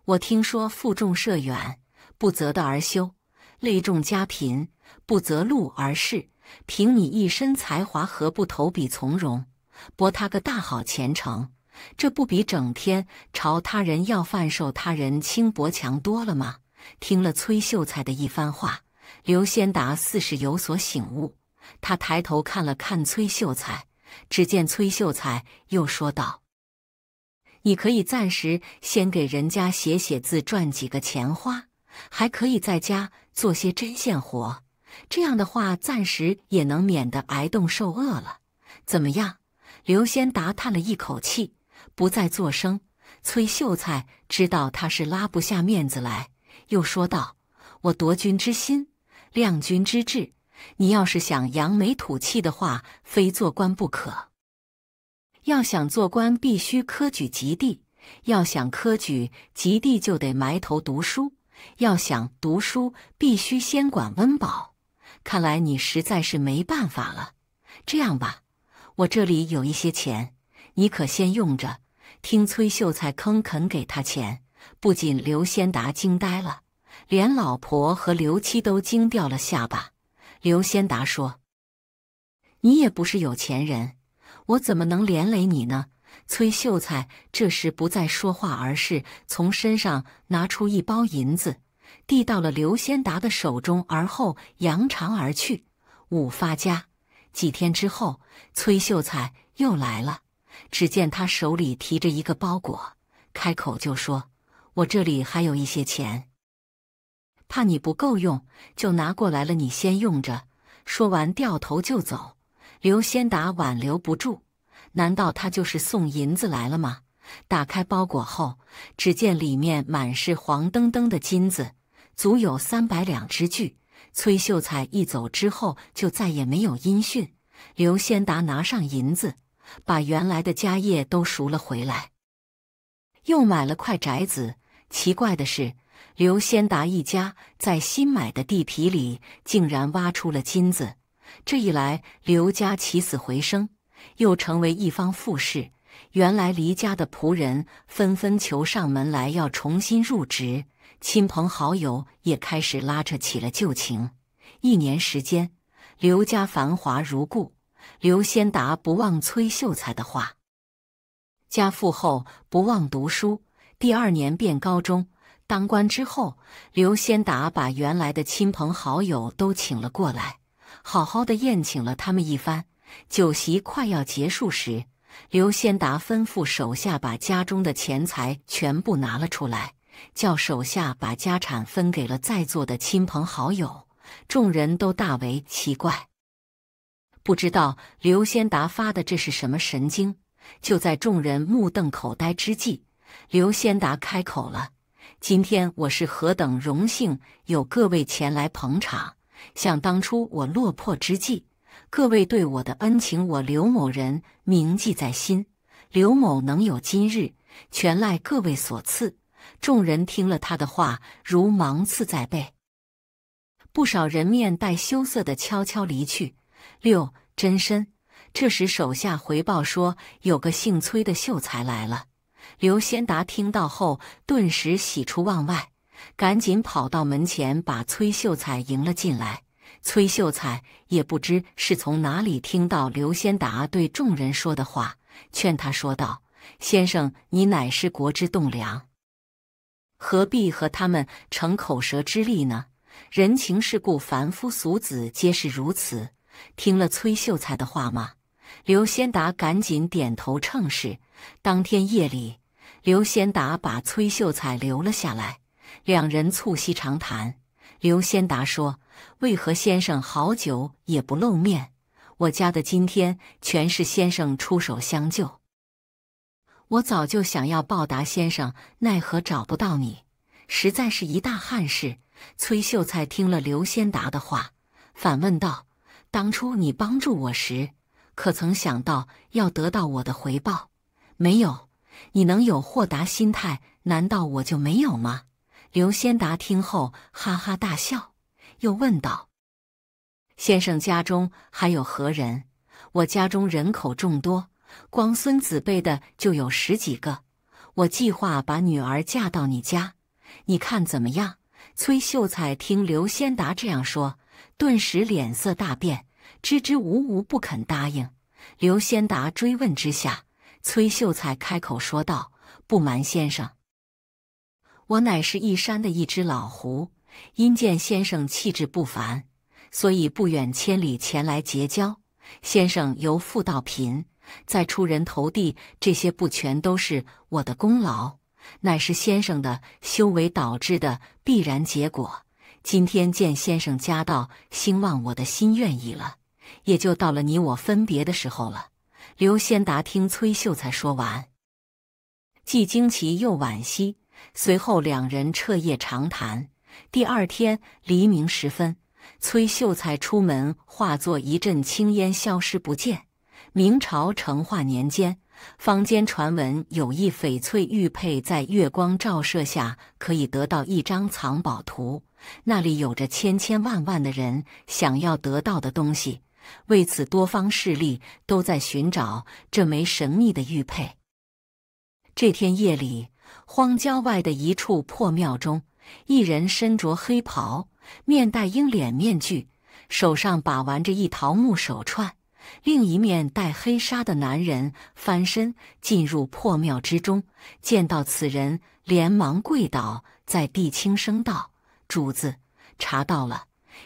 我听说负重涉远，不择道而修；累重家贫，不择路而仕。凭你一身才华，何不投笔从戎？”博他个大好前程，这不比整天朝他人要饭、受他人轻薄强多了吗？听了崔秀才的一番话，刘先达似是有所醒悟，他抬头看了看崔秀才，只见崔秀才又说道：“你可以暂时先给人家写写字，赚几个钱花，还可以在家做些针线活，这样的话暂时也能免得挨冻受饿了，怎么样？”刘仙达叹了一口气，不再作声。崔秀才知道他是拉不下面子来，又说道：“我夺君之心，亮君之志。你要是想扬眉吐气的话，非做官不可。要想做官，必须科举及第；要想科举及第，就得埋头读书；要想读书，必须先管温饱。看来你实在是没办法了。这样吧。”我这里有一些钱，你可先用着。听崔秀才坑肯给他钱，不仅刘先达惊呆了，连老婆和刘七都惊掉了下巴。刘先达说：“你也不是有钱人，我怎么能连累你呢？”崔秀才这时不再说话，而是从身上拿出一包银子，递到了刘先达的手中，而后扬长而去。五发家。几天之后，崔秀才又来了。只见他手里提着一个包裹，开口就说：“我这里还有一些钱，怕你不够用，就拿过来了，你先用着。”说完掉头就走。刘先达挽留不住。难道他就是送银子来了吗？打开包裹后，只见里面满是黄澄澄的金子，足有三百两之巨。崔秀才一走之后，就再也没有音讯。刘先达拿上银子，把原来的家业都赎了回来，又买了块宅子。奇怪的是，刘先达一家在新买的地皮里竟然挖出了金子。这一来，刘家起死回生，又成为一方富士。原来离家的仆人纷纷求上门来，要重新入职。亲朋好友也开始拉扯起了旧情。一年时间，刘家繁华如故。刘先达不忘崔秀才的话，家富后不忘读书。第二年，变高中当官之后，刘先达把原来的亲朋好友都请了过来，好好的宴请了他们一番。酒席快要结束时，刘先达吩咐手下把家中的钱财全部拿了出来。叫手下把家产分给了在座的亲朋好友，众人都大为奇怪，不知道刘先达发的这是什么神经。就在众人目瞪口呆之际，刘先达开口了：“今天我是何等荣幸，有各位前来捧场。想当初我落魄之际，各位对我的恩情，我刘某人铭记在心。刘某能有今日，全赖各位所赐。”众人听了他的话，如芒刺在背，不少人面带羞涩的悄悄离去。六真身这时手下回报说有个姓崔的秀才来了。刘先达听到后，顿时喜出望外，赶紧跑到门前把崔秀才迎了进来。崔秀才也不知是从哪里听到刘先达对众人说的话，劝他说道：“先生，你乃是国之栋梁。”何必和他们逞口舌之力呢？人情世故，凡夫俗子皆是如此。听了崔秀才的话嘛，刘先达赶紧点头称是。当天夜里，刘先达把崔秀才留了下来，两人促膝长谈。刘先达说：“为何先生好久也不露面？我家的今天全是先生出手相救。”我早就想要报答先生，奈何找不到你，实在是一大憾事。崔秀才听了刘先达的话，反问道：“当初你帮助我时，可曾想到要得到我的回报？”“没有。”“你能有豁达心态，难道我就没有吗？”刘先达听后哈哈大笑，又问道：“先生家中还有何人？我家中人口众多。”光孙子辈的就有十几个，我计划把女儿嫁到你家，你看怎么样？崔秀才听刘先达这样说，顿时脸色大变，支支吾吾不肯答应。刘先达追问之下，崔秀才开口说道：“不瞒先生，我乃是一山的一只老狐，因见先生气质不凡，所以不远千里前来结交。先生由富到贫。”再出人头地，这些不全都是我的功劳，乃是先生的修为导致的必然结果。今天见先生家道兴旺，我的心愿已了，也就到了你我分别的时候了。刘仙达听崔秀才说完，既惊奇又惋惜，随后两人彻夜长谈。第二天黎明时分，崔秀才出门，化作一阵青烟，消失不见。明朝成化年间，坊间传闻有一翡翠玉佩，在月光照射下可以得到一张藏宝图，那里有着千千万万的人想要得到的东西。为此，多方势力都在寻找这枚神秘的玉佩。这天夜里，荒郊外的一处破庙中，一人身着黑袍，面戴鹰脸面具，手上把玩着一桃木手串。另一面戴黑纱的男人翻身进入破庙之中，见到此人，连忙跪倒在地，轻声道：“主子，查到了。”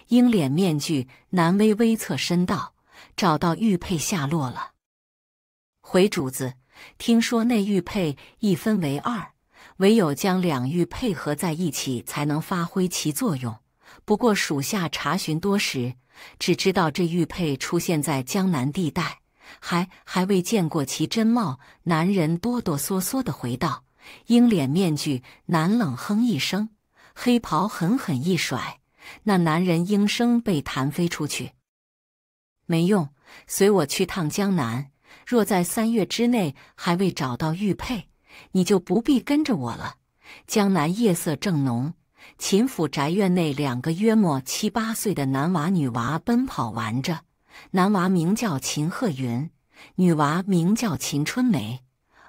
鹰脸面具男微微侧身道：“找到玉佩下落了。”回主子，听说那玉佩一分为二，唯有将两玉配合在一起，才能发挥其作用。不过属下查询多时。只知道这玉佩出现在江南地带，还还未见过其真貌。男人哆哆嗦嗦的回道：“鹰脸面具男冷哼一声，黑袍狠狠一甩，那男人应声被弹飞出去。没用，随我去趟江南。若在三月之内还未找到玉佩，你就不必跟着我了。”江南夜色正浓。秦府宅院内，两个约莫七八岁的男娃女娃奔跑玩着。男娃名叫秦鹤云，女娃名叫秦春梅。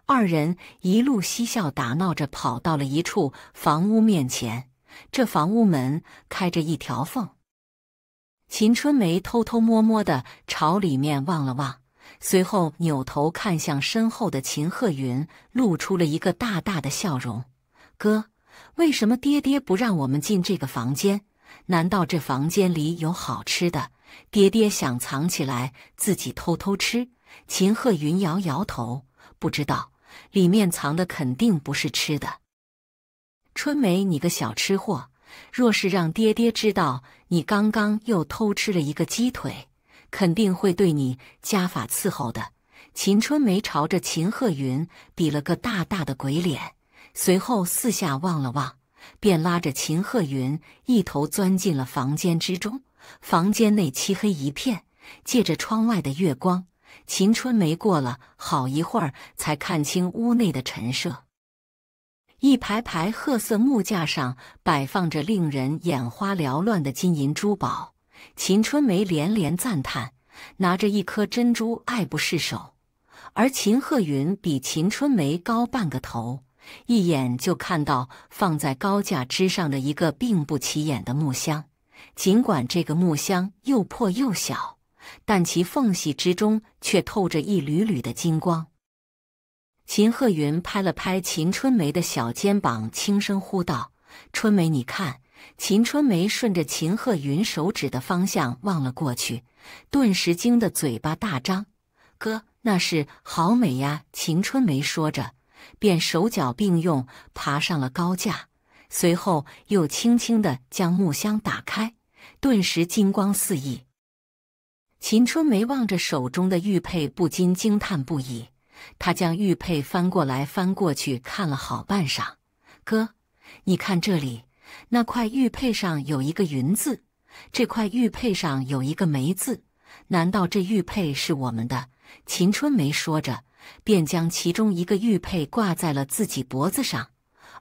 二人一路嬉笑打闹着，跑到了一处房屋面前。这房屋门开着一条缝，秦春梅偷偷摸摸地朝里面望了望，随后扭头看向身后的秦鹤云，露出了一个大大的笑容：“哥。”为什么爹爹不让我们进这个房间？难道这房间里有好吃的？爹爹想藏起来自己偷偷吃？秦鹤云摇摇头，不知道，里面藏的肯定不是吃的。春梅，你个小吃货，若是让爹爹知道你刚刚又偷吃了一个鸡腿，肯定会对你加法伺候的。秦春梅朝着秦鹤云比了个大大的鬼脸。随后四下望了望，便拉着秦鹤云一头钻进了房间之中。房间内漆黑一片，借着窗外的月光，秦春梅过了好一会儿才看清屋内的陈设。一排排褐色木架上摆放着令人眼花缭乱的金银珠宝，秦春梅连连赞叹，拿着一颗珍珠爱不释手。而秦鹤云比秦春梅高半个头。一眼就看到放在高架之上的一个并不起眼的木箱，尽管这个木箱又破又小，但其缝隙之中却透着一缕缕的金光。秦鹤云拍了拍秦春梅的小肩膀，轻声呼道：“春梅，你看。”秦春梅顺着秦鹤云手指的方向望了过去，顿时惊得嘴巴大张：“哥，那是好美呀！”秦春梅说着。便手脚并用爬上了高架，随后又轻轻地将木箱打开，顿时金光四溢。秦春梅望着手中的玉佩，不禁惊叹不已。她将玉佩翻过来翻过去看了好半晌：“哥，你看这里，那块玉佩上有一个‘云’字，这块玉佩上有一个‘梅’字，难道这玉佩是我们的？”秦春梅说着。便将其中一个玉佩挂在了自己脖子上，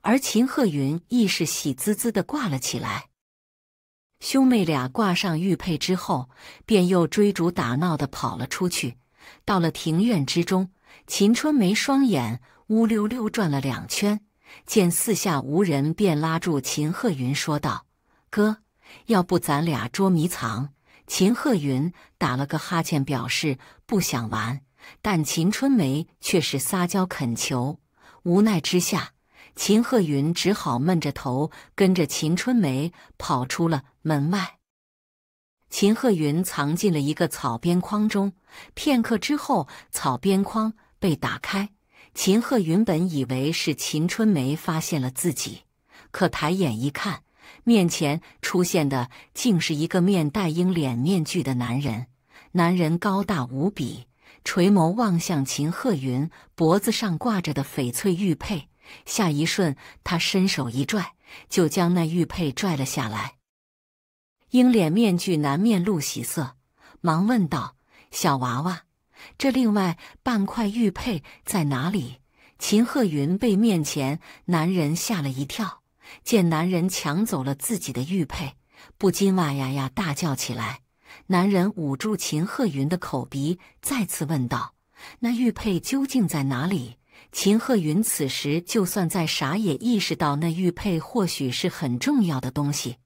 而秦鹤云亦是喜滋滋的挂了起来。兄妹俩挂上玉佩之后，便又追逐打闹的跑了出去。到了庭院之中，秦春梅双眼乌溜溜转了两圈，见四下无人，便拉住秦鹤云说道：“哥，要不咱俩捉迷藏？”秦鹤云打了个哈欠，表示不想玩。但秦春梅却是撒娇恳求，无奈之下，秦鹤云只好闷着头跟着秦春梅跑出了门外。秦鹤云藏进了一个草编筐中，片刻之后，草编筐被打开。秦鹤云本以为是秦春梅发现了自己，可抬眼一看，面前出现的竟是一个面戴鹰脸面具的男人。男人高大无比。垂眸望向秦鹤云脖子上挂着的翡翠玉佩，下一瞬他伸手一拽，就将那玉佩拽了下来。鹰脸面具男面露喜色，忙问道：“小娃娃，这另外半块玉佩在哪里？”秦鹤云被面前男人吓了一跳，见男人抢走了自己的玉佩，不禁哇呀呀大叫起来。男人捂住秦鹤云的口鼻，再次问道：“那玉佩究竟在哪里？”秦鹤云此时就算再傻，也意识到那玉佩或许是很重要的东西，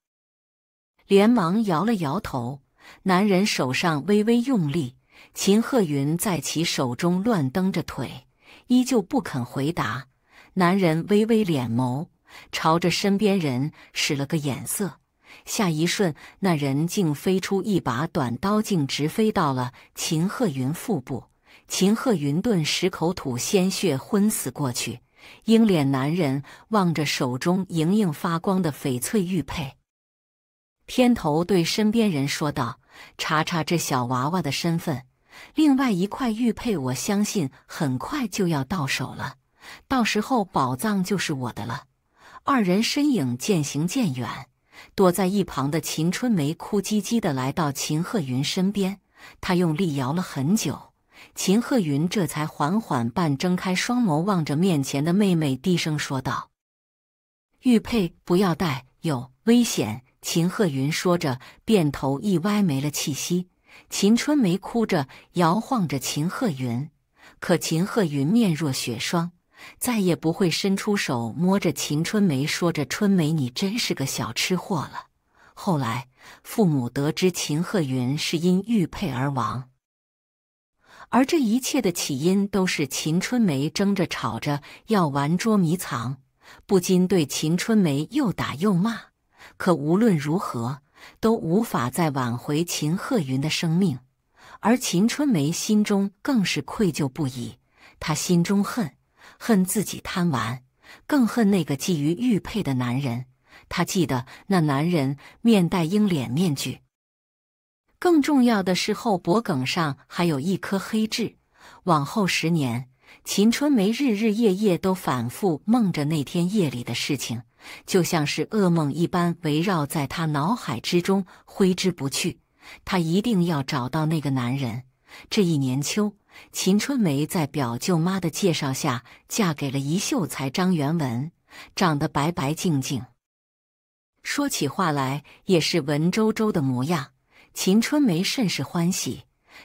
连忙摇了摇头。男人手上微微用力，秦鹤云在其手中乱蹬着腿，依旧不肯回答。男人微微敛眸，朝着身边人使了个眼色。下一瞬，那人竟飞出一把短刀，径直飞到了秦鹤云腹部。秦鹤云顿时口吐鲜血，昏死过去。鹰脸男人望着手中莹莹发光的翡翠玉佩，偏头对身边人说道：“查查这小娃娃的身份。另外一块玉佩，我相信很快就要到手了。到时候，宝藏就是我的了。”二人身影渐行渐远。躲在一旁的秦春梅哭唧唧的来到秦鹤云身边，她用力摇了很久，秦鹤云这才缓缓半睁开双眸，望着面前的妹妹，低声说道：“玉佩不要戴，有危险。”秦鹤云说着，便头一歪没了气息。秦春梅哭着摇晃着秦鹤云，可秦鹤云面若雪霜。再也不会伸出手摸着秦春梅，说着“春梅，你真是个小吃货了。”后来，父母得知秦鹤云是因玉佩而亡，而这一切的起因都是秦春梅争着吵着要玩捉迷藏，不禁对秦春梅又打又骂。可无论如何都无法再挽回秦鹤云的生命，而秦春梅心中更是愧疚不已，她心中恨。恨自己贪玩，更恨那个觊觎玉佩的男人。他记得那男人面带鹰脸面具，更重要的是后脖颈上还有一颗黑痣。往后十年，秦春梅日日夜夜都反复梦着那天夜里的事情，就像是噩梦一般围绕在她脑海之中挥之不去。她一定要找到那个男人。这一年秋。秦春梅在表舅妈的介绍下，嫁给了一秀才张元文，长得白白净净，说起话来也是文绉绉的模样。秦春梅甚是欢喜，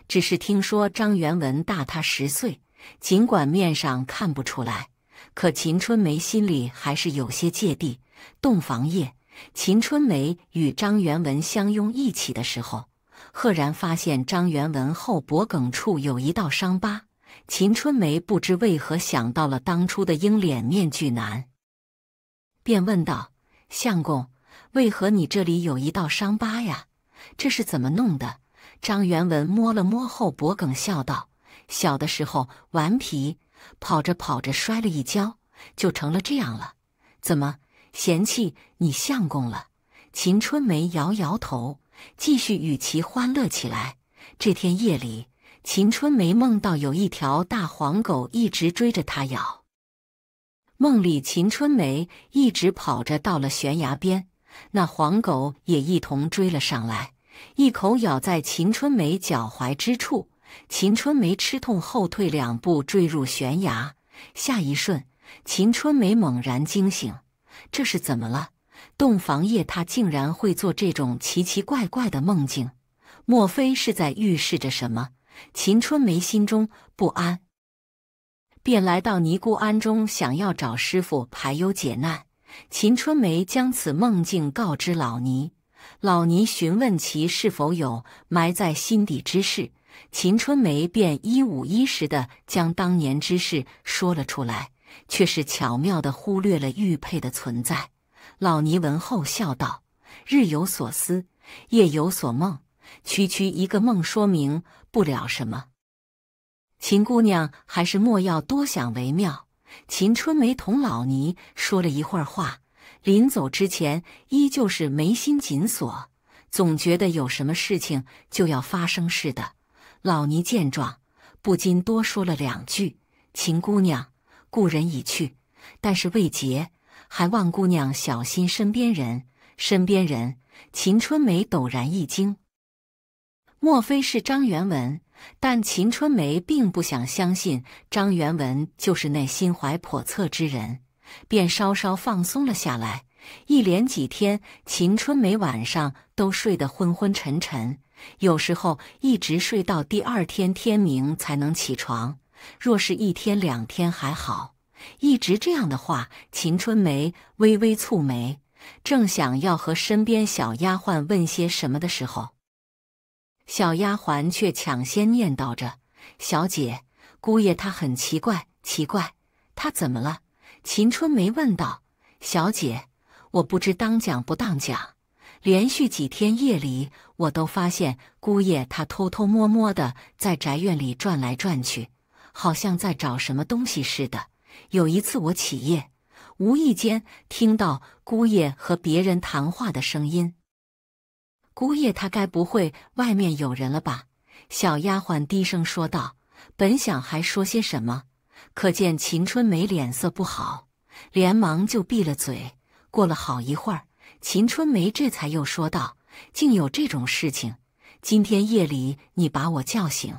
只是听说张元文大她十岁，尽管面上看不出来，可秦春梅心里还是有些芥蒂。洞房夜，秦春梅与张元文相拥一起的时候。赫然发现张元文后脖梗处有一道伤疤，秦春梅不知为何想到了当初的鹰脸面具男，便问道：“相公，为何你这里有一道伤疤呀？这是怎么弄的？”张元文摸了摸后脖梗，笑道：“小的时候顽皮，跑着跑着摔了一跤，就成了这样了。怎么嫌弃你相公了？”秦春梅摇摇头。继续与其欢乐起来。这天夜里，秦春梅梦到有一条大黄狗一直追着她咬。梦里，秦春梅一直跑着到了悬崖边，那黄狗也一同追了上来，一口咬在秦春梅脚踝之处。秦春梅吃痛后退两步，坠入悬崖。下一瞬，秦春梅猛然惊醒，这是怎么了？洞房夜，他竟然会做这种奇奇怪怪的梦境，莫非是在预示着什么？秦春梅心中不安，便来到尼姑庵中，想要找师傅排忧解难。秦春梅将此梦境告知老尼，老尼询问其是否有埋在心底之事，秦春梅便一五一十的将当年之事说了出来，却是巧妙的忽略了玉佩的存在。老尼闻后笑道：“日有所思，夜有所梦。区区一个梦，说明不了什么。秦姑娘还是莫要多想为妙。”秦春梅同老尼说了一会儿话，临走之前依旧是眉心紧锁，总觉得有什么事情就要发生似的。老尼见状，不禁多说了两句：“秦姑娘，故人已去，但是未结。”还望姑娘小心身边人，身边人。秦春梅陡然一惊，莫非是张元文？但秦春梅并不想相信张元文就是那心怀叵测之人，便稍稍放松了下来。一连几天，秦春梅晚上都睡得昏昏沉沉，有时候一直睡到第二天天明才能起床。若是一天两天还好。一直这样的话，秦春梅微微蹙眉，正想要和身边小丫鬟问些什么的时候，小丫鬟却抢先念叨着：“小姐，姑爷他很奇怪，奇怪他怎么了？”秦春梅问道：“小姐，我不知当讲不当讲。连续几天夜里，我都发现姑爷他偷偷摸摸的在宅院里转来转去，好像在找什么东西似的。”有一次，我起夜，无意间听到姑爷和别人谈话的声音。姑爷，他该不会外面有人了吧？小丫鬟低声说道。本想还说些什么，可见秦春梅脸色不好，连忙就闭了嘴。过了好一会儿，秦春梅这才又说道：“竟有这种事情！今天夜里你把我叫醒，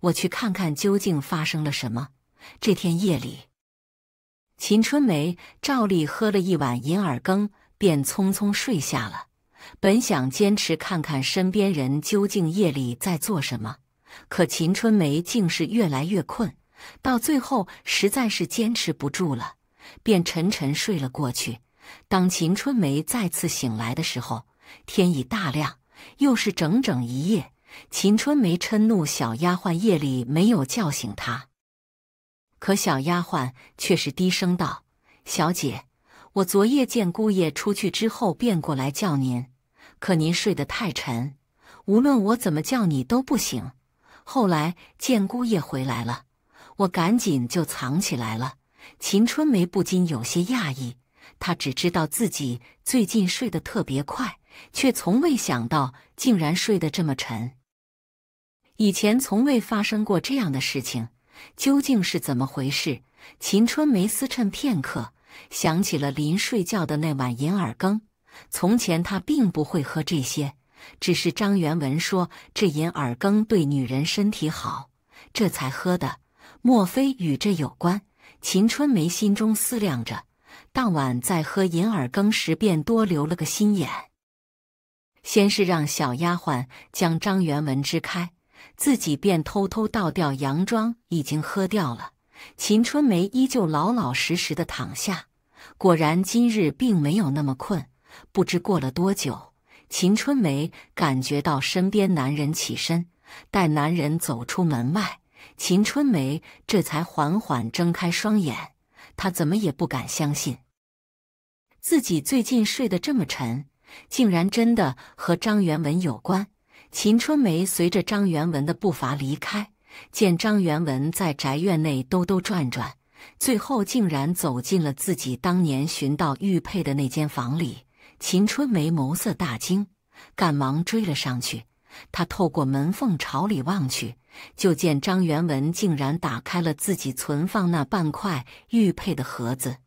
我去看看究竟发生了什么。”这天夜里。秦春梅照例喝了一碗银耳羹，便匆匆睡下了。本想坚持看看身边人究竟夜里在做什么，可秦春梅竟是越来越困，到最后实在是坚持不住了，便沉沉睡了过去。当秦春梅再次醒来的时候，天已大亮，又是整整一夜。秦春梅嗔怒小丫鬟夜里没有叫醒她。可小丫鬟却是低声道：“小姐，我昨夜见姑爷出去之后，便过来叫您。可您睡得太沉，无论我怎么叫你都不醒。后来见姑爷回来了，我赶紧就藏起来了。”秦春梅不禁有些讶异，她只知道自己最近睡得特别快，却从未想到竟然睡得这么沉。以前从未发生过这样的事情。究竟是怎么回事？秦春梅思忖片刻，想起了临睡觉的那碗银耳羹。从前她并不会喝这些，只是张元文说这银耳羹对女人身体好，这才喝的。莫非与这有关？秦春梅心中思量着，当晚在喝银耳羹时便多留了个心眼。先是让小丫鬟将张元文支开。自己便偷偷倒掉，洋装已经喝掉了。秦春梅依旧老老实实的躺下，果然今日并没有那么困。不知过了多久，秦春梅感觉到身边男人起身，待男人走出门外，秦春梅这才缓缓睁开双眼。她怎么也不敢相信，自己最近睡得这么沉，竟然真的和张元文有关。秦春梅随着张元文的步伐离开，见张元文在宅院内兜兜转转，最后竟然走进了自己当年寻到玉佩的那间房里。秦春梅眸色大惊，赶忙追了上去。她透过门缝朝里望去，就见张元文竟然打开了自己存放那半块玉佩的盒子。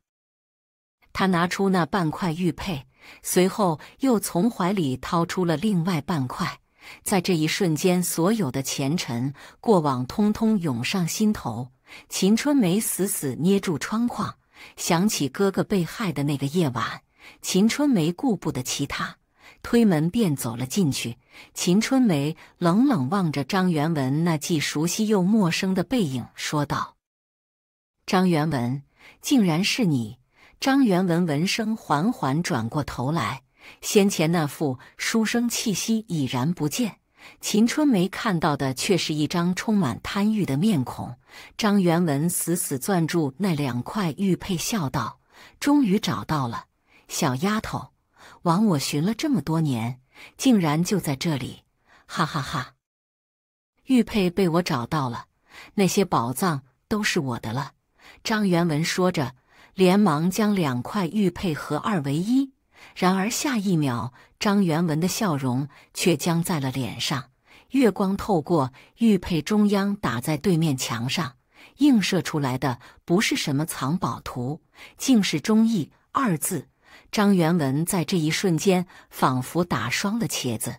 他拿出那半块玉佩，随后又从怀里掏出了另外半块。在这一瞬间，所有的前尘过往通通涌上心头。秦春梅死死捏住窗框，想起哥哥被害的那个夜晚。秦春梅顾不得其他，推门便走了进去。秦春梅冷冷望着张元文那既熟悉又陌生的背影，说道：“张元文，竟然是你！”张元文闻声缓缓转过头来。先前那副书生气息已然不见，秦春梅看到的却是一张充满贪欲的面孔。张元文死死攥住那两块玉佩，笑道：“终于找到了，小丫头，枉我寻了这么多年，竟然就在这里！哈哈哈，玉佩被我找到了，那些宝藏都是我的了。”张元文说着，连忙将两块玉佩合二为一。然而下一秒，张元文的笑容却僵在了脸上。月光透过玉佩中央，打在对面墙上，映射出来的不是什么藏宝图，竟是“忠义”二字。张元文在这一瞬间仿佛打双了茄子，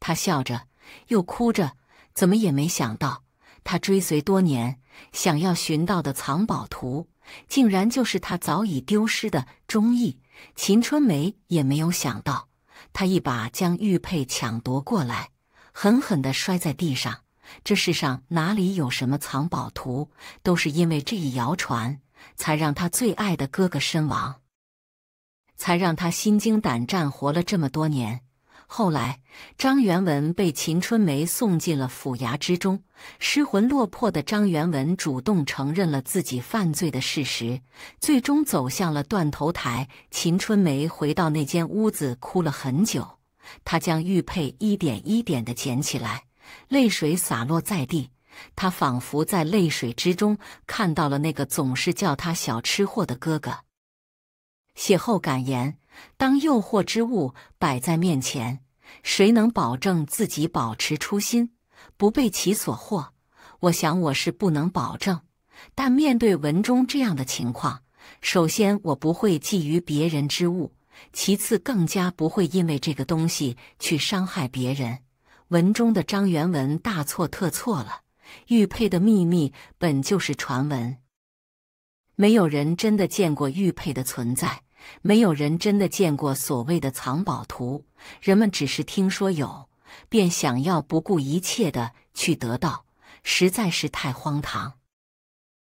他笑着又哭着，怎么也没想到，他追随多年、想要寻到的藏宝图，竟然就是他早已丢失的“忠义”。秦春梅也没有想到，她一把将玉佩抢夺过来，狠狠地摔在地上。这世上哪里有什么藏宝图？都是因为这一谣传，才让她最爱的哥哥身亡，才让她心惊胆战，活了这么多年。后来，张元文被秦春梅送进了府衙之中。失魂落魄的张元文主动承认了自己犯罪的事实，最终走向了断头台。秦春梅回到那间屋子，哭了很久。她将玉佩一点一点的捡起来，泪水洒落在地。她仿佛在泪水之中看到了那个总是叫她小吃货”的哥哥。写后感言：当诱惑之物摆在面前，谁能保证自己保持初心，不被其所惑？我想我是不能保证。但面对文中这样的情况，首先我不会觊觎别人之物，其次更加不会因为这个东西去伤害别人。文中的张元文大错特错了，玉佩的秘密本就是传闻，没有人真的见过玉佩的存在。没有人真的见过所谓的藏宝图，人们只是听说有，便想要不顾一切的去得到，实在是太荒唐。